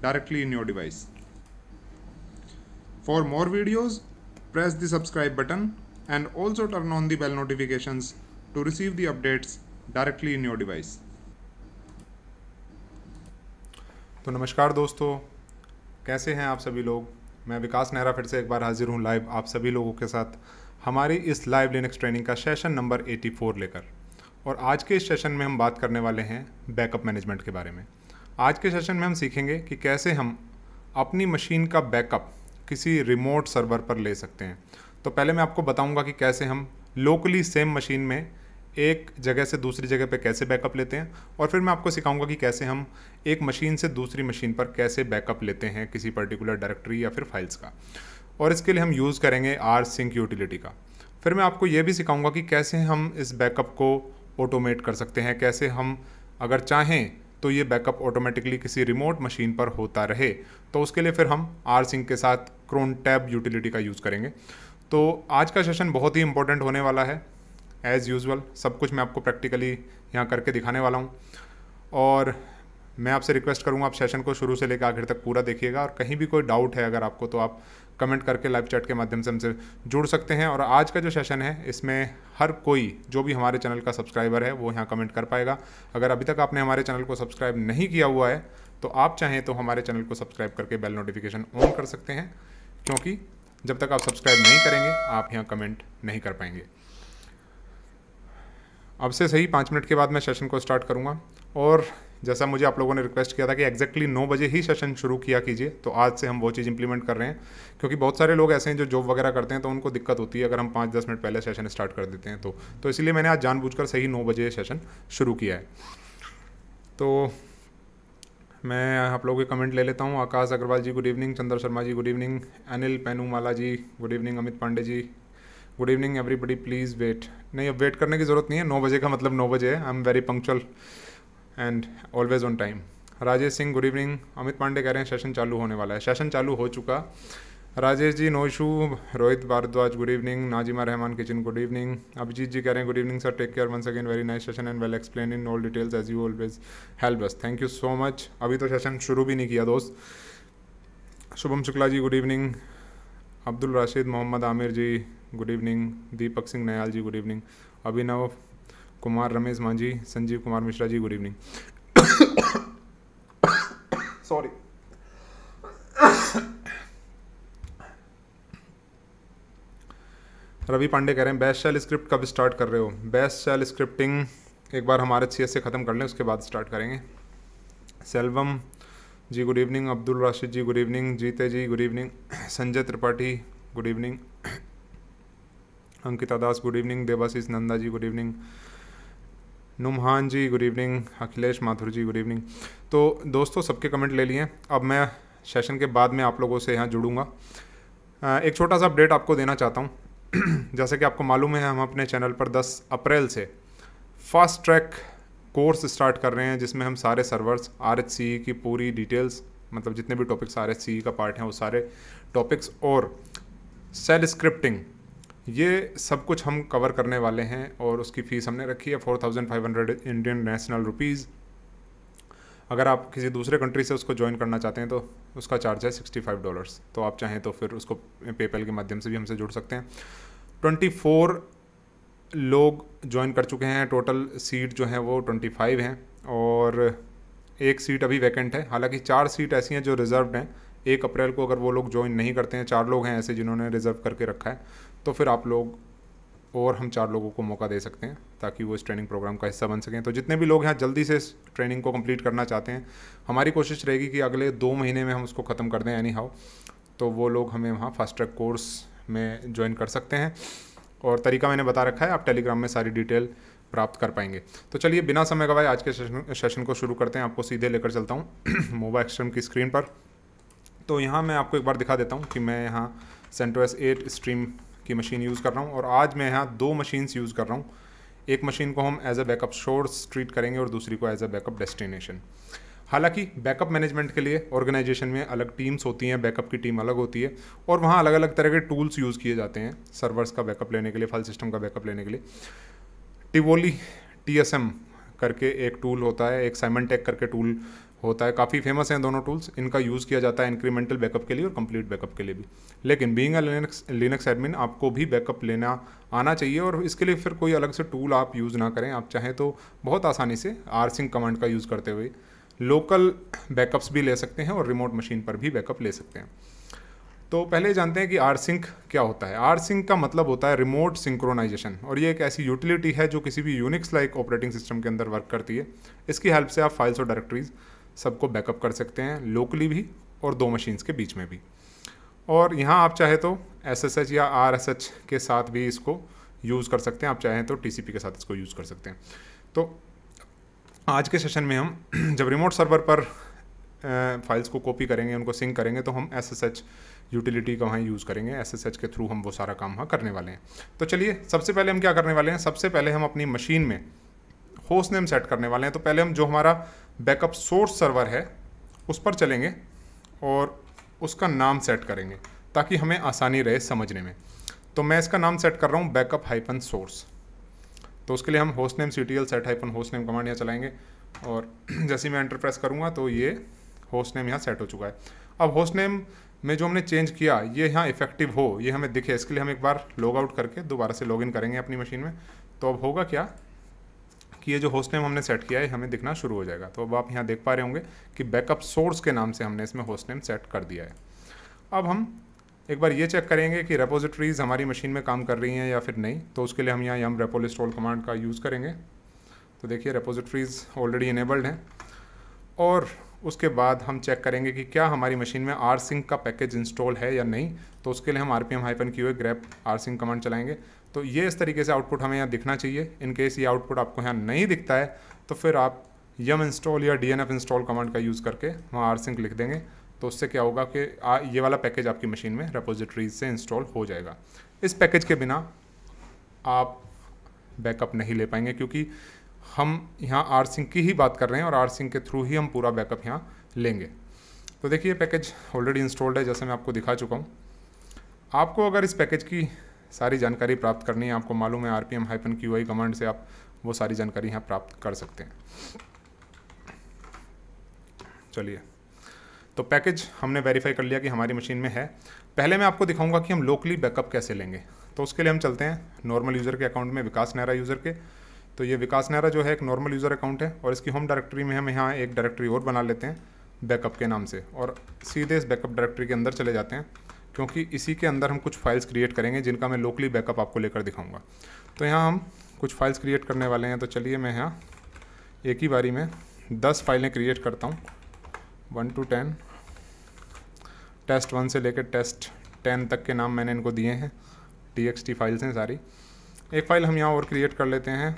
directly in your device. For more videos, press the subscribe button and also turn on the bell notifications to receive the updates directly in your device. तो नमस्कार दोस्तों कैसे हैं आप सभी लोग मैं विकास नेहरा फिर से एक बार हाजिर हूं लाइव आप सभी लोगों के साथ हमारी इस लाइव लिनक्स ट्रेनिंग का सेशन नंबर 84 लेकर और आज के इस सेशन में हम बात करने वाले हैं बैकअप मैनेजमेंट के बारे में आज के सेशन में हम सीखेंगे कि कैसे हम अपनी मशीन का बैकअप किसी रिमोट सर्वर पर ले सकते हैं तो पहले मैं आपको बताऊंगा कि कैसे हम लोकली सेम मशीन में एक जगह से दूसरी जगह पर कैसे बैकअप लेते हैं और फिर मैं आपको सिखाऊंगा कि कैसे हम एक मशीन से दूसरी मशीन पर कैसे बैकअप लेते हैं किसी पर्टिकुलर डायरेक्टरी या फिर फाइल्स का और इसके लिए हम यूज़ करेंगे आर सिंक यूटिलिटी का फिर मैं आपको ये भी सिखाऊंगा कि कैसे हम इस बैकअप को ऑटोमेट कर सकते हैं कैसे हम अगर चाहें तो ये बैकअप ऑटोमेटिकली किसी रिमोट मशीन पर होता रहे तो उसके लिए फिर हम आर सिंह के साथ क्रोन टैब यूटिलिटी का यूज़ करेंगे तो आज का सेशन बहुत ही इंपॉर्टेंट होने वाला है एज़ यूज़ुअल सब कुछ मैं आपको प्रैक्टिकली यहाँ करके दिखाने वाला हूँ और मैं आपसे रिक्वेस्ट करूँगा आप सेशन को शुरू से लेकर आखिर तक पूरा देखिएगा और कहीं भी कोई डाउट है अगर आपको तो आप कमेंट करके लाइव चैट के माध्यम से हमसे जुड़ सकते हैं और आज का जो सेशन है इसमें हर कोई जो भी हमारे चैनल का सब्सक्राइबर है वो यहाँ कमेंट कर पाएगा अगर अभी तक आपने हमारे चैनल को सब्सक्राइब नहीं किया हुआ है तो आप चाहें तो हमारे चैनल को सब्सक्राइब करके बेल नोटिफिकेशन ऑन कर सकते हैं क्योंकि जब तक आप सब्सक्राइब नहीं करेंगे आप यहाँ कमेंट नहीं कर पाएंगे अब से सही पाँच मिनट के बाद मैं सेशन को स्टार्ट करूँगा और जैसा मुझे आप लोगों ने रिक्वेस्ट किया था कि एक्जैक्टली नौ बजे ही सेशन शुरू किया कीजिए तो आज से हम वो चीज़ इंप्लीमेंट कर रहे हैं क्योंकि बहुत सारे लोग ऐसे हैं जो जॉब वगैरह करते हैं तो उनको दिक्कत होती है अगर हम पाँच दस मिनट पहले सेशन स्टार्ट कर देते हैं तो, तो इसलिए मैंने आज कर सही नौ बजे सेशन शुरू किया है तो मैं आप लोगों के कमेंट ले लेता हूँ Akash Agarwal ji good evening Chandra Sharma ji good evening Anil Painumala ji good evening Amit Pande ji good evening everybody please wait नहीं अब वेट करने की ज़रूरत नहीं है नौ बजे का मतलब नौ बजे है I am very punctual and always on time Rajesh Singh good evening Amit Pande कह रहे हैं सेशन चालू होने वाला है सेशन चालू हो चुका राजेश जी नोशू रोहित भारद्वाज गुड इवनिंग नाजिमा रहमान किचन गुड इवनिंग अभिजीत जी कह रहे हैं good evening sir take care once again very nice session and well explain in all details as you always help us thank you so much अभी तो सेशन शुरू भी नहीं किया दोस्त Shubham Shukla ji good evening Abdul Rashid Mohammad Aamir ji good evening Deepak Singh Nayal जी good evening Abhinav Kumar Ramesh Manjhi Sanjeev Kumar Mishra ji good evening sorry Ravi Pande कह रहे हैं बेस्ट शैल स्क्रिप्ट कब स्टार्ट कर रहे हो बेस्ट शैल स्क्रिप्टिंग एक बार हमारे सी से ख़त्म कर लें उसके बाद स्टार्ट करेंगे Selvam ji good evening Abdul Rashid ji good evening जीते ji good evening Sanjay Tripathi good evening Ankita Das good evening Debashish Nanda ji good evening नुमहान ji good evening Akhilesh Mathur ji good evening तो दोस्तों सबके कमेंट ले लिए अब मैं सेशन के बाद में आप लोगों से यहाँ जुड़ूंगा एक छोटा सा अपडेट आपको देना चाहता हूँ जैसे कि आपको मालूम है हम अपने चैनल पर 10 अप्रैल से फास्ट ट्रैक कोर्स स्टार्ट कर रहे हैं जिसमें हम सारे सर्वर्स आर e की पूरी डिटेल्स मतलब जितने भी टॉपिक्स आर e का पार्ट हैं वो सारे टॉपिक्स और सेल स्क्रिप्टिंग ये सब कुछ हम कवर करने वाले हैं और उसकी फ़ीस हमने रखी है four thousand five hundred Indian national rupees अगर आप किसी दूसरे कंट्री से उसको ज्वाइन करना चाहते हैं तो उसका चार्ज है सिक्सटी फाइव डॉलर्स तो आप चाहें तो फिर उसको पेपल के माध्यम से भी हमसे जुड़ सकते हैं ट्वेंटी फोर लोग ज्वाइन कर चुके हैं टोटल सीट जो हैं वो ट्वेंटी फाइव हैं और एक सीट अभी वैकेंट है हालांकि चार सीट ऐसी हैं जो रिजर्व हैं एक अप्रैल को अगर वो लोग ज्वाइन नहीं करते हैं चार लोग हैं ऐसे जिन्होंने रिजर्व करके रखा है तो फिर आप लोग और हम चार लोगों को मौका दे सकते हैं ताकि वो इस ट्रेनिंग प्रोग्राम का हिस्सा बन सकें तो जितने भी लोग यहाँ जल्दी से इस ट्रेनिंग को कंप्लीट करना चाहते हैं हमारी कोशिश रहेगी कि अगले दो महीने में हम उसको ख़त्म कर दें एनी हाउ तो वो लोग हमें वहाँ फास्ट ट्रैक कोर्स में ज्वाइन कर सकते हैं और तरीका मैंने बता रखा है आप टेलीग्राम में सारी डिटेल प्राप्त कर पाएंगे तो चलिए बिना समय गवाए आज के सेशन को शुरू करते हैं आपको सीधे लेकर चलता हूँ मोबाइल एक्सट्रम की स्क्रीन पर तो यहाँ मैं आपको एक बार दिखा देता हूँ कि मैं यहाँ सेंटोस एट स्ट्रीम की मशीन यूज़ कर रहा हूँ और आज मैं यहाँ दो मशीन्स यूज़ कर रहा हूँ एक मशीन को हम as a backup source treat करेंगे और दूसरी को एज अ बैकअप डेस्टिनेशन हालांकि बैकअप मैनेजमेंट के लिए ऑर्गेनाइजेशन में अलग टीम्स होती हैं बैकअप की टीम अलग होती है और वहाँ अलग अलग तरह के टूल्स यूज़ किए जाते हैं सर्वर्स का बैकअप लेने के लिए फाइल सिस्टम का बैकअप लेने के लिए टिवोली टी करके एक टूल होता है एक साइमन टेक करके टूल होता है काफ़ी फेमस हैं दोनों टूल्स इनका यूज़ किया जाता है इंक्रीमेंटल बैकअप के लिए और कंप्लीट बैकअप के लिए भी लेकिन being a Linux Linux admin आपको भी बैकअप लेना आना चाहिए और इसके लिए फिर कोई अलग से टूल आप यूज़ ना करें आप चाहें तो बहुत आसानी से आरसिंग कमांड का यूज़ करते हुए लोकल बैकअप्स भी ले सकते हैं और रिमोट मशीन पर भी बैकअप ले सकते हैं तो पहले जानते हैं कि आर सिंक क्या होता है आर सिंक का मतलब होता है रिमोट सिंक्रोनाइजेशन और ये एक ऐसी यूटिलिटी है जो किसी भी यूनिक्स लाइक ऑपरेटिंग सिस्टम के अंदर वर्क करती है इसकी हेल्प से आप फाइल्स और डायरेक्टरीज़ सबको बैकअप कर सकते हैं लोकली भी और दो मशीन्स के बीच में भी और यहाँ आप चाहे तो एस या आर के साथ भी इसको यूज़ कर सकते हैं आप चाहें तो टी के साथ इसको यूज़ कर सकते हैं तो आज के सेशन में हम जब रिमोट सर्वर पर फाइल्स को कॉपी करेंगे उनको सिंक करेंगे तो हम एस एस एच यूटिलिटी का वहाँ यूज़ करेंगे एस एस एच के थ्रू हम वो सारा काम वहाँ करने वाले हैं तो चलिए सबसे पहले हम क्या करने वाले हैं सबसे पहले हम अपनी मशीन में होस्ट नेम सेट करने वाले हैं तो पहले हम जो हमारा बैकअप सोर्स सर्वर है उस पर चलेंगे और उसका नाम सेट करेंगे ताकि हमें आसानी रहे समझने में तो मैं इसका नाम सेट कर रहा हूँ बैकअप हाइपन सोर्स तो उसके लिए हम host name C T L set hyphen host name command यहाँ चलाएंगे और जैसे मैं एंटर प्रेस करूँगा तो ये होस्ट नेम यहाँ सेट हो चुका है अब होस्ट नेम में जो हमने चेंज किया ये यहाँ इफेक्टिव हो ये हमें दिखे इसके लिए हम एक बार लॉग आउट करके दोबारा से लॉग इन करेंगे अपनी मशीन में तो अब होगा क्या कि ये जो होस्ट नेम हमने सेट किया है हमें दिखना शुरू हो जाएगा तो अब आप यहाँ देख पा रहे होंगे कि बैकअप सोर्स के नाम से हमने इसमें होस्ट नेम सेट कर दिया है अब हम एक बार ये चेक करेंगे कि रेपोजिटरीज़ हमारी मशीन में काम कर रही हैं या फिर नहीं तो उसके लिए हम यहाँ यम रेपोल स्टॉल कमांड का यूज़ करेंगे तो देखिए रेपोजिटरीज़ ऑलरेडी इनेबल्ड हैं और उसके बाद हम चेक करेंगे कि क्या हमारी मशीन में आर सिंक का पैकेज इंस्टॉल है या नहीं तो उसके लिए हम आर पी एम हाइपन की हुए ग्रैप आर सिंक कमांड चलाएंगे तो ये इस तरीके से आउटपुट हमें यहाँ दिखना चाहिए इन केस ये आउटपुट आपको यहाँ नहीं दिखता है तो फिर आप यम इंस्टॉल या D N F install command का यूज़ करके वहाँ आर सिंक लिख देंगे तो उससे क्या होगा कि आ, ये वाला पैकेज आपकी मशीन में रेपोजिटरीज से इंस्टॉल हो जाएगा इस पैकेज के बिना आप बैकअप नहीं ले पाएंगे क्योंकि हम यहाँ आर सिंक की ही बात कर रहे हैं और आर सिंक के थ्रू ही हम पूरा बैकअप यहाँ लेंगे तो देखिए पैकेज ऑलरेडी इंस्टॉल्ड है जैसे मैं आपको दिखा चुका हूँ आपको अगर इस पैकेज की सारी जानकारी प्राप्त करनी है आपको मालूम है R P M hyphen Q I command से आप वो सारी जानकारी यहाँ प्राप्त कर सकते हैं चलिए तो पैकेज हमने वेरीफाई कर लिया कि हमारी मशीन में है पहले मैं आपको दिखाऊंगा कि हम लोकली बैकअप कैसे लेंगे तो उसके लिए हम चलते हैं नॉर्मल यूज़र के अकाउंट में विकास नेहरा यूज़र के तो ये विकास नेहरा जो है एक नॉर्मल यूज़र अकाउंट है और इसकी होम डायरेक्टरी में हम यहाँ एक डायरेक्टरी और बना लेते हैं बैकअप के नाम से और सीधे इस बैकअप डायरेक्टरी के अंदर चले जाते हैं क्योंकि इसी के अंदर हम कुछ फाइल्स क्रिएट करेंगे जिनका मैं लोकली बैकअप आपको लेकर दिखाऊंगा तो यहाँ हम कुछ फाइल्स क्रिएट करने वाले हैं तो चलिए मैं यहाँ एक ही बारी में दस फाइलें क्रिएट करता हूँ one to ten test one से लेकर टेस्ट टेन तक के नाम मैंने इनको दिए हैं टी फाइल्स हैं सारी एक फ़ाइल हम यहाँ और क्रिएट कर लेते हैं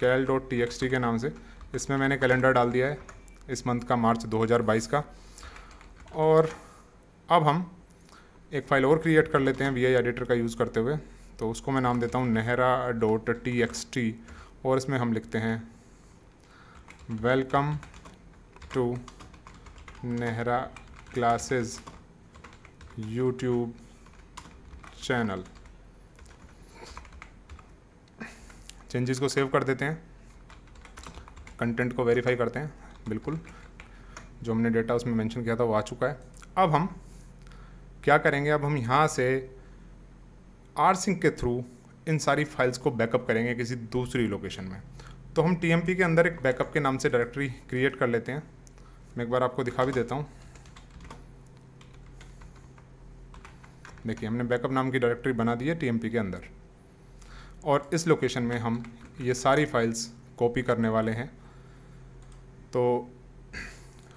कैल डॉट टी के नाम से इसमें मैंने कैलेंडर डाल दिया है इस मंथ का मार्च 2022 का और अब हम एक फ़ाइल और क्रिएट कर लेते हैं वी आई एडिटर का यूज़ करते हुए तो उसको मैं नाम देता हूँ Nehra dot T X T और इसमें हम लिखते हैं welcome to Nehra classes YouTube channel changes को सेव कर देते हैं कंटेंट को वेरीफाई करते हैं बिल्कुल जो हमने डेटा उसमें मेंशन किया था वो आ चुका है अब हम क्या करेंगे अब हम यहाँ से आर सिंक के थ्रू इन सारी फाइल्स को बैकअप करेंगे किसी दूसरी लोकेशन में तो हम टी के अंदर एक बैकअप के नाम से डायरेक्टरी क्रिएट कर लेते हैं मैं एक बार आपको दिखा भी देता हूँ देखिए हमने बैकअप नाम की डायरेक्टरी बना दी है टी के अंदर और इस लोकेशन में हम ये सारी फाइल्स कॉपी करने वाले हैं तो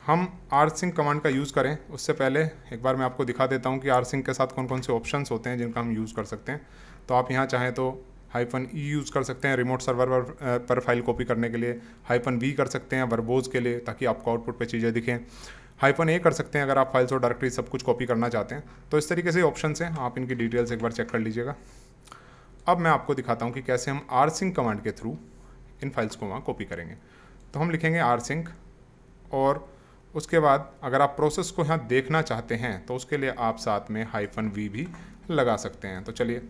हम आर सिंह कमांड का यूज़ करें उससे पहले एक बार मैं आपको दिखा देता हूँ कि आर सिंह के साथ कौन कौन से ऑप्शंस होते हैं जिनका हम यूज़ कर सकते हैं तो आप यहाँ चाहें तो हाइफन ई यूज़ कर सकते हैं रिमोट सर्वर पर, पर फाइल कॉपी करने के लिए हाइफन बी कर सकते हैं वर्बोज के लिए ताकि आपको आउटपुट पे चीज़ें दिखें हाइफन ए कर सकते हैं अगर आप फाइल्स और डायरेक्टरी सब कुछ कॉपी करना चाहते हैं तो इस तरीके से ऑप्शन हैं आप इनकी डिटेल्स एक बार चेक कर लीजिएगा अब मैं आपको दिखाता हूँ कि कैसे हम आर सिंह कमांड के थ्रू इन फाइल्स को वहाँ कॉपी करेंगे तो हम लिखेंगे आर सिंह और उसके बाद अगर आप प्रोसेस को यहाँ देखना चाहते हैं तो उसके लिए आप साथ में हाइफन वी भी लगा सकते हैं तो चलिए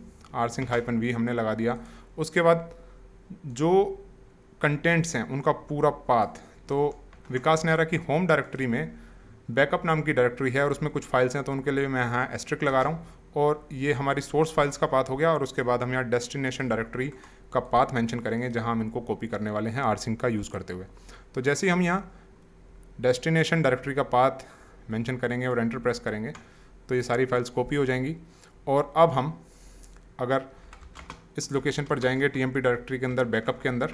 आर सिंह हाइफन वी हमने लगा दिया उसके बाद जो कंटेंट्स हैं उनका पूरा पाथ तो विकास नेहरा की होम डायरेक्टरी में बैकअप नाम की डायरेक्टरी है और उसमें कुछ फाइल्स हैं तो उनके लिए मैं यहाँ एस्ट्रिक लगा रहा हूँ और ये हमारी सोर्स फाइल्स का पाथ हो गया और उसके बाद हम यहाँ डेस्टिनेशन डायरेक्टरी का पाथ मेंशन करेंगे जहाँ हम इनको कॉपी करने वाले हैं आर सिंह का यूज़ करते हुए तो जैसे ही हम यहाँ डेस्टिनेशन डायरेक्टरी का पाथ मेंशन करेंगे और एंटर प्रेस करेंगे तो ये सारी फाइल्स कॉपी हो जाएंगी और अब हम अगर इस लोकेशन पर जाएंगे टीएमपी डायरेक्टरी के अंदर बैकअप के अंदर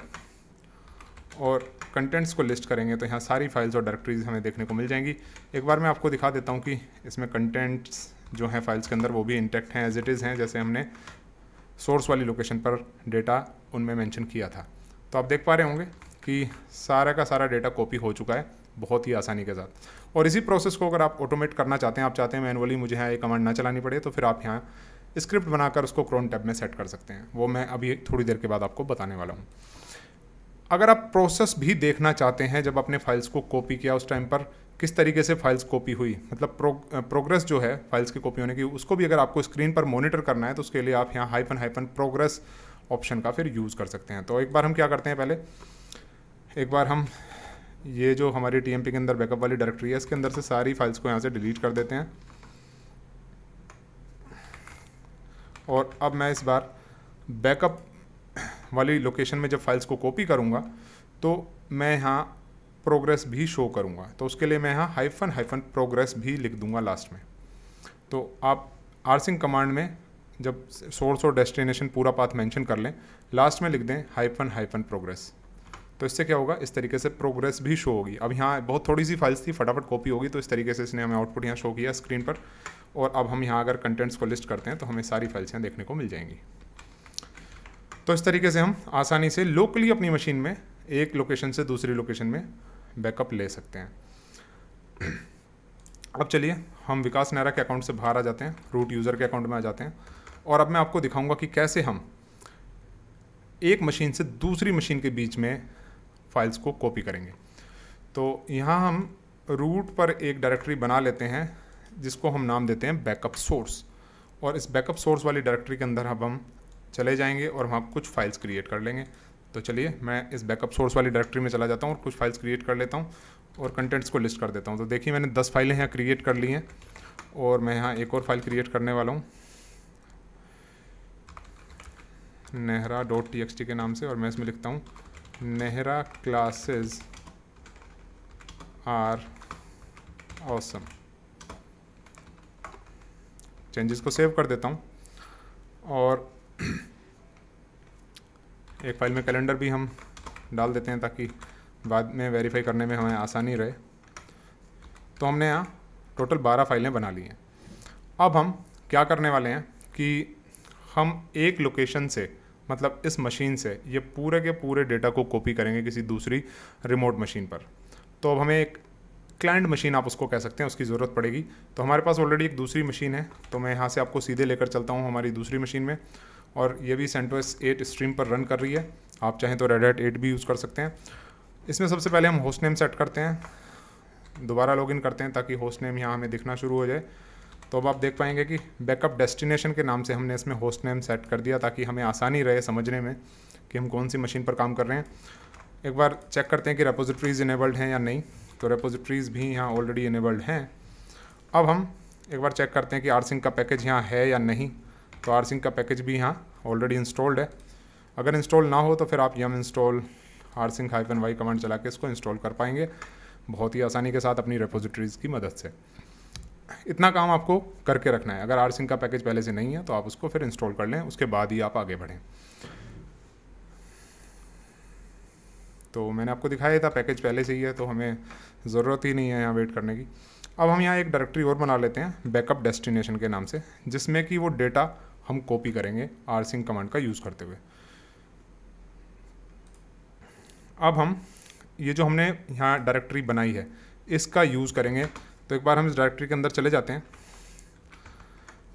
और कंटेंट्स को लिस्ट करेंगे तो यहाँ सारी फाइल्स और डायरेक्टरीज हमें देखने को मिल जाएंगी एक बार मैं आपको दिखा देता हूँ कि इसमें कंटेंट्स जो हैं फाइल्स के अंदर वो भी इंटैक्ट हैं एज इट इज़ हैं जैसे हमने सोर्स वाली लोकेशन पर डेटा उनमें मेंशन किया था तो आप देख पा रहे होंगे कि सारा का सारा डेटा कॉपी हो चुका है बहुत ही आसानी के साथ और इसी प्रोसेस को अगर आप ऑटोमेट करना चाहते हैं आप चाहते हैं मैनुअली मुझे यहाँ ये कमांड ना चलानी पड़े तो फिर आप यहाँ स्क्रिप्ट बनाकर उसको क्रोन टैब में सेट कर सकते हैं वो मैं अभी थोड़ी देर के बाद आपको बताने वाला हूँ अगर आप प्रोसेस भी देखना चाहते हैं जब आपने फाइल्स को कॉपी किया उस टाइम पर किस तरीके से फाइल्स कॉपी हुई मतलब प्रो, प्रोग्रेस जो है फाइल्स की कॉपी होने की उसको भी अगर आपको स्क्रीन पर मॉनिटर करना है तो उसके लिए आप यहाँ हाइपन हाइपन प्रोग्रेस ऑप्शन का फिर यूज़ कर सकते हैं तो एक बार हम क्या करते हैं पहले एक बार हम ये जो हमारी टी के अंदर बैकअप वाली डायरेक्टरी है इसके अंदर से सारी फाइल्स को यहाँ से डिलीट कर देते हैं और अब मैं इस बार बैकअप वाली लोकेशन में जब फाइल्स को कॉपी करूँगा तो मैं यहाँ प्रोग्रेस भी शो करूँगा तो उसके लिए मैं यहाँ हाइफन हाइफन प्रोग्रेस भी लिख दूँगा लास्ट में तो आप आरसिंग कमांड में जब सोर्स और डेस्टिनेशन पूरा पाथ मेंशन कर लें लास्ट में लिख दें हाइफन हाइफन प्रोग्रेस तो इससे क्या होगा इस तरीके से प्रोग्रेस भी शो होगी अब यहाँ बहुत थोड़ी सी फाइल्स थी फटाफट कॉपी होगी तो इस तरीके से इसने हमें आउटपुट यहाँ शो किया स्क्रीन पर और अब हम यहाँ अगर कंटेंट्स को लिस्ट करते हैं तो हमें सारी फाइल्स यहाँ देखने को मिल जाएंगी तो इस तरीके से हम आसानी से लोकली अपनी मशीन में एक लोकेशन से दूसरी लोकेशन में बैकअप ले सकते हैं अब चलिए हम विकास नेहरा के अकाउंट से बाहर आ जाते हैं रूट यूज़र के अकाउंट में आ जाते हैं और अब मैं आपको दिखाऊंगा कि कैसे हम एक मशीन से दूसरी मशीन के बीच में फाइल्स को कॉपी करेंगे तो यहाँ हम रूट पर एक डायरेक्टरी बना लेते हैं जिसको हम नाम देते हैं बैकअप सोर्स और इस बैकअप सोर्स वाली डायरेक्टरी के अंदर अब हम चले जाएंगे और वहाँ कुछ फाइल्स क्रिएट कर लेंगे तो चलिए मैं इस बैकअप सोर्स वाली डायरेक्टरी में चला जाता हूँ और कुछ फाइल्स क्रिएट कर लेता हूँ और कंटेंट्स को लिस्ट कर देता हूँ तो देखिए मैंने दस फाइलें यहाँ क्रिएट कर ली हैं और मैं यहाँ एक और फाइल क्रिएट करने वाला हूँ नेहरा डॉट टी के नाम से और मैं इसमें लिखता हूँ Nehra classes are awesome. Changes को सेव कर देता हूँ और एक फाइल में कैलेंडर भी हम डाल देते हैं ताकि बाद में वेरीफाई करने में हमें आसानी रहे तो हमने यहाँ टोटल बारह फाइलें बना ली हैं अब हम क्या करने वाले हैं कि हम एक लोकेशन से मतलब इस मशीन से ये पूरे के पूरे डेटा को कॉपी करेंगे किसी दूसरी रिमोट मशीन पर तो अब हमें एक क्लाइंट मशीन आप उसको कह सकते हैं उसकी ज़रूरत पड़ेगी तो हमारे पास ऑलरेडी एक दूसरी मशीन है तो मैं यहाँ से आपको सीधे लेकर चलता हूँ हमारी दूसरी मशीन में और ये भी सेंटोस एट स्ट्रीम पर रन कर रही है आप चाहें तो रेड हैट एट भी यूज़ कर सकते हैं इसमें सबसे पहले हम होस्ट नेम सेट करते हैं दोबारा लॉगिन करते हैं ताकि होस्ट नेम यहाँ हमें दिखना शुरू हो जाए तो अब आप देख पाएंगे कि बैकअप डेस्टिनेशन के नाम से हमने इसमें होस्ट नेम सेट कर दिया ताकि हमें आसानी रहे समझने में कि हम कौन सी मशीन पर काम कर रहे हैं एक बार चेक करते हैं कि रेपोजिटरीज इनेबल्ड हैं या नहीं तो रेपोजिटरीज भी यहाँ ऑलरेडी इनेबल्ड हैं अब हम एक बार चेक करते हैं कि आरसिंग का पैकेज यहाँ है या नहीं तो आरसिंग का पैकेज भी यहाँ ऑलरेडी इंस्टॉल्ड है अगर इंस्टॉल ना हो तो फिर आप yum install rsync hyphen Y command चला के इसको इंस्टॉल कर पाएंगे बहुत ही आसानी के साथ अपनी रेपोजिट्रीज़ की मदद से इतना काम आपको करके रखना है अगर आर सिंह का पैकेज पहले से नहीं है तो आप उसको फिर इंस्टॉल कर लें उसके बाद ही आप आगे बढ़ें तो मैंने आपको दिखाया था पैकेज पहले से ही है तो हमें ज़रूरत ही नहीं है यहाँ वेट करने की अब हम यहाँ एक डायरेक्टरी और बना लेते हैं बैकअप डेस्टिनेशन के नाम से जिसमें कि वो डेटा हम कॉपी करेंगे आर सिंह कमांड का यूज़ करते हुए अब हम ये जो हमने यहाँ डायरेक्टरी बनाई है इसका यूज़ करेंगे तो एक बार हम इस डायरेक्टरी के अंदर चले जाते हैं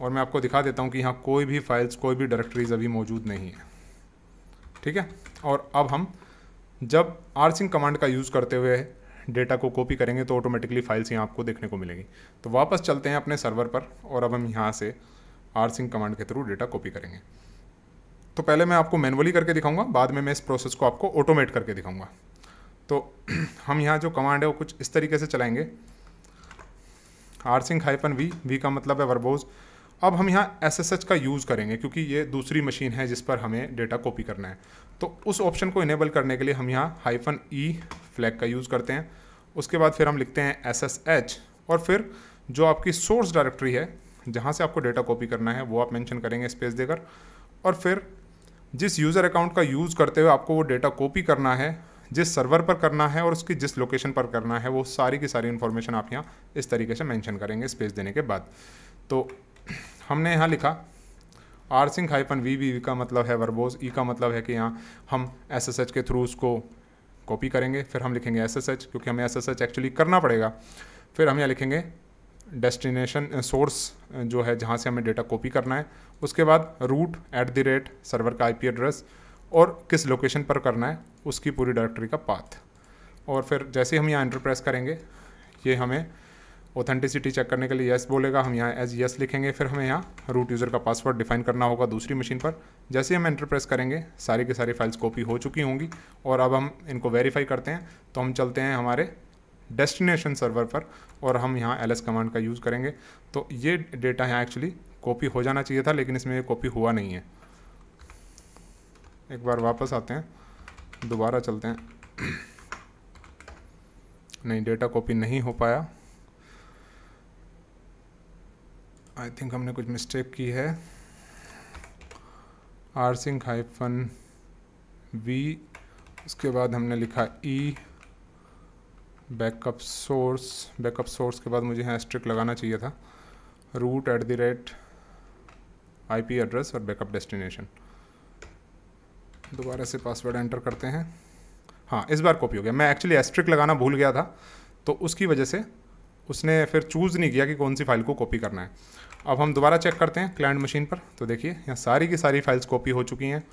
और मैं आपको दिखा देता हूँ कि यहाँ कोई भी फाइल्स कोई भी डायरेक्टरीज अभी मौजूद नहीं है ठीक है और अब हम जब सिंह कमांड का यूज़ करते हुए डेटा को कॉपी करेंगे तो ऑटोमेटिकली फाइल्स यहाँ आपको देखने को मिलेंगी तो वापस चलते हैं अपने सर्वर पर और अब हम यहाँ से सिंह कमांड के थ्रू डेटा कॉपी करेंगे तो पहले मैं आपको मैनुअली करके दिखाऊंगा बाद में मैं इस प्रोसेस को आपको ऑटोमेट करके दिखाऊंगा तो हम यहाँ जो कमांड है वो कुछ इस तरीके से चलाएंगे R sync hyphen V V का मतलब है वर्बोज अब हम यहाँ एस एस एच का यूज़ करेंगे क्योंकि ये दूसरी मशीन है जिस पर हमें डेटा कॉपी करना है तो उस ऑप्शन को इनेबल करने के लिए हम यहाँ हाइफन ई फ्लैग का यूज़ करते हैं उसके बाद फिर हम लिखते हैं एस एस एच और फिर जो आपकी सोर्स डायरेक्टरी है जहाँ से आपको डेटा कॉपी करना है वो आप मैंशन करेंगे स्पेस देकर और फिर जिस यूज़र अकाउंट का यूज़ करते हुए आपको वो डेटा कॉपी करना है जिस सर्वर पर करना है और उसकी जिस लोकेशन पर करना है वो सारी की सारी इन्फॉर्मेशन आप यहाँ इस तरीके से मैंशन करेंगे स्पेस देने के बाद तो हमने यहाँ लिखा R sync hyphen V V का मतलब है वर्बोज ई e का मतलब है कि यहाँ हम एस एस एच के थ्रू उसको कॉपी करेंगे फिर हम लिखेंगे एस एस एच क्योंकि हमें एस एस एच एक्चुअली करना पड़ेगा फिर हम यहाँ लिखेंगे डेस्टिनेशन सोर्स जो है जहाँ से हमें डेटा कॉपी करना है उसके बाद root at the rate server का पी एड्रेस और किस लोकेशन पर करना है उसकी पूरी डायरेक्टरी का पाथ और फिर जैसे हम यहाँ एंटर प्रेस करेंगे ये हमें ऑथेंटिसिटी चेक करने के लिए येस बोलेगा हम यहाँ एज येस लिखेंगे फिर हमें यहाँ रूट यूज़र का पासवर्ड डिफाइन करना होगा दूसरी मशीन पर जैसे हम एंटर प्रेस करेंगे सारी की सारी फाइल्स कॉपी हो चुकी होंगी और अब हम इनको वेरीफाई करते हैं तो हम चलते हैं हमारे डेस्टिनेशन सर्वर पर और हम यहाँ एल कमांड का यूज़ करेंगे तो ये डेटा यहाँ एक्चुअली कॉपी हो जाना चाहिए था लेकिन इसमें ये कॉपी हुआ नहीं है एक बार वापस आते हैं दोबारा चलते हैं नहीं डेटा कॉपी नहीं हो पाया आई थिंक हमने कुछ मिस्टेक की है आर सिंह हाइफन वी उसके बाद हमने लिखा E backup source backup source के बाद मुझे यहाँ स्ट्रिक लगाना चाहिए था root at the rate I P address और बैकअप डेस्टिनेशन दोबारा से पासवर्ड एंटर करते हैं हाँ इस बार कॉपी हो गया मैं एक्चुअली एस्ट्रिक लगाना भूल गया था तो उसकी वजह से उसने फिर चूज़ नहीं किया कि कौन सी फाइल को कॉपी करना है अब हम दोबारा चेक करते हैं क्लाइंट मशीन पर तो देखिए यहाँ सारी की सारी फाइल्स कॉपी हो चुकी हैं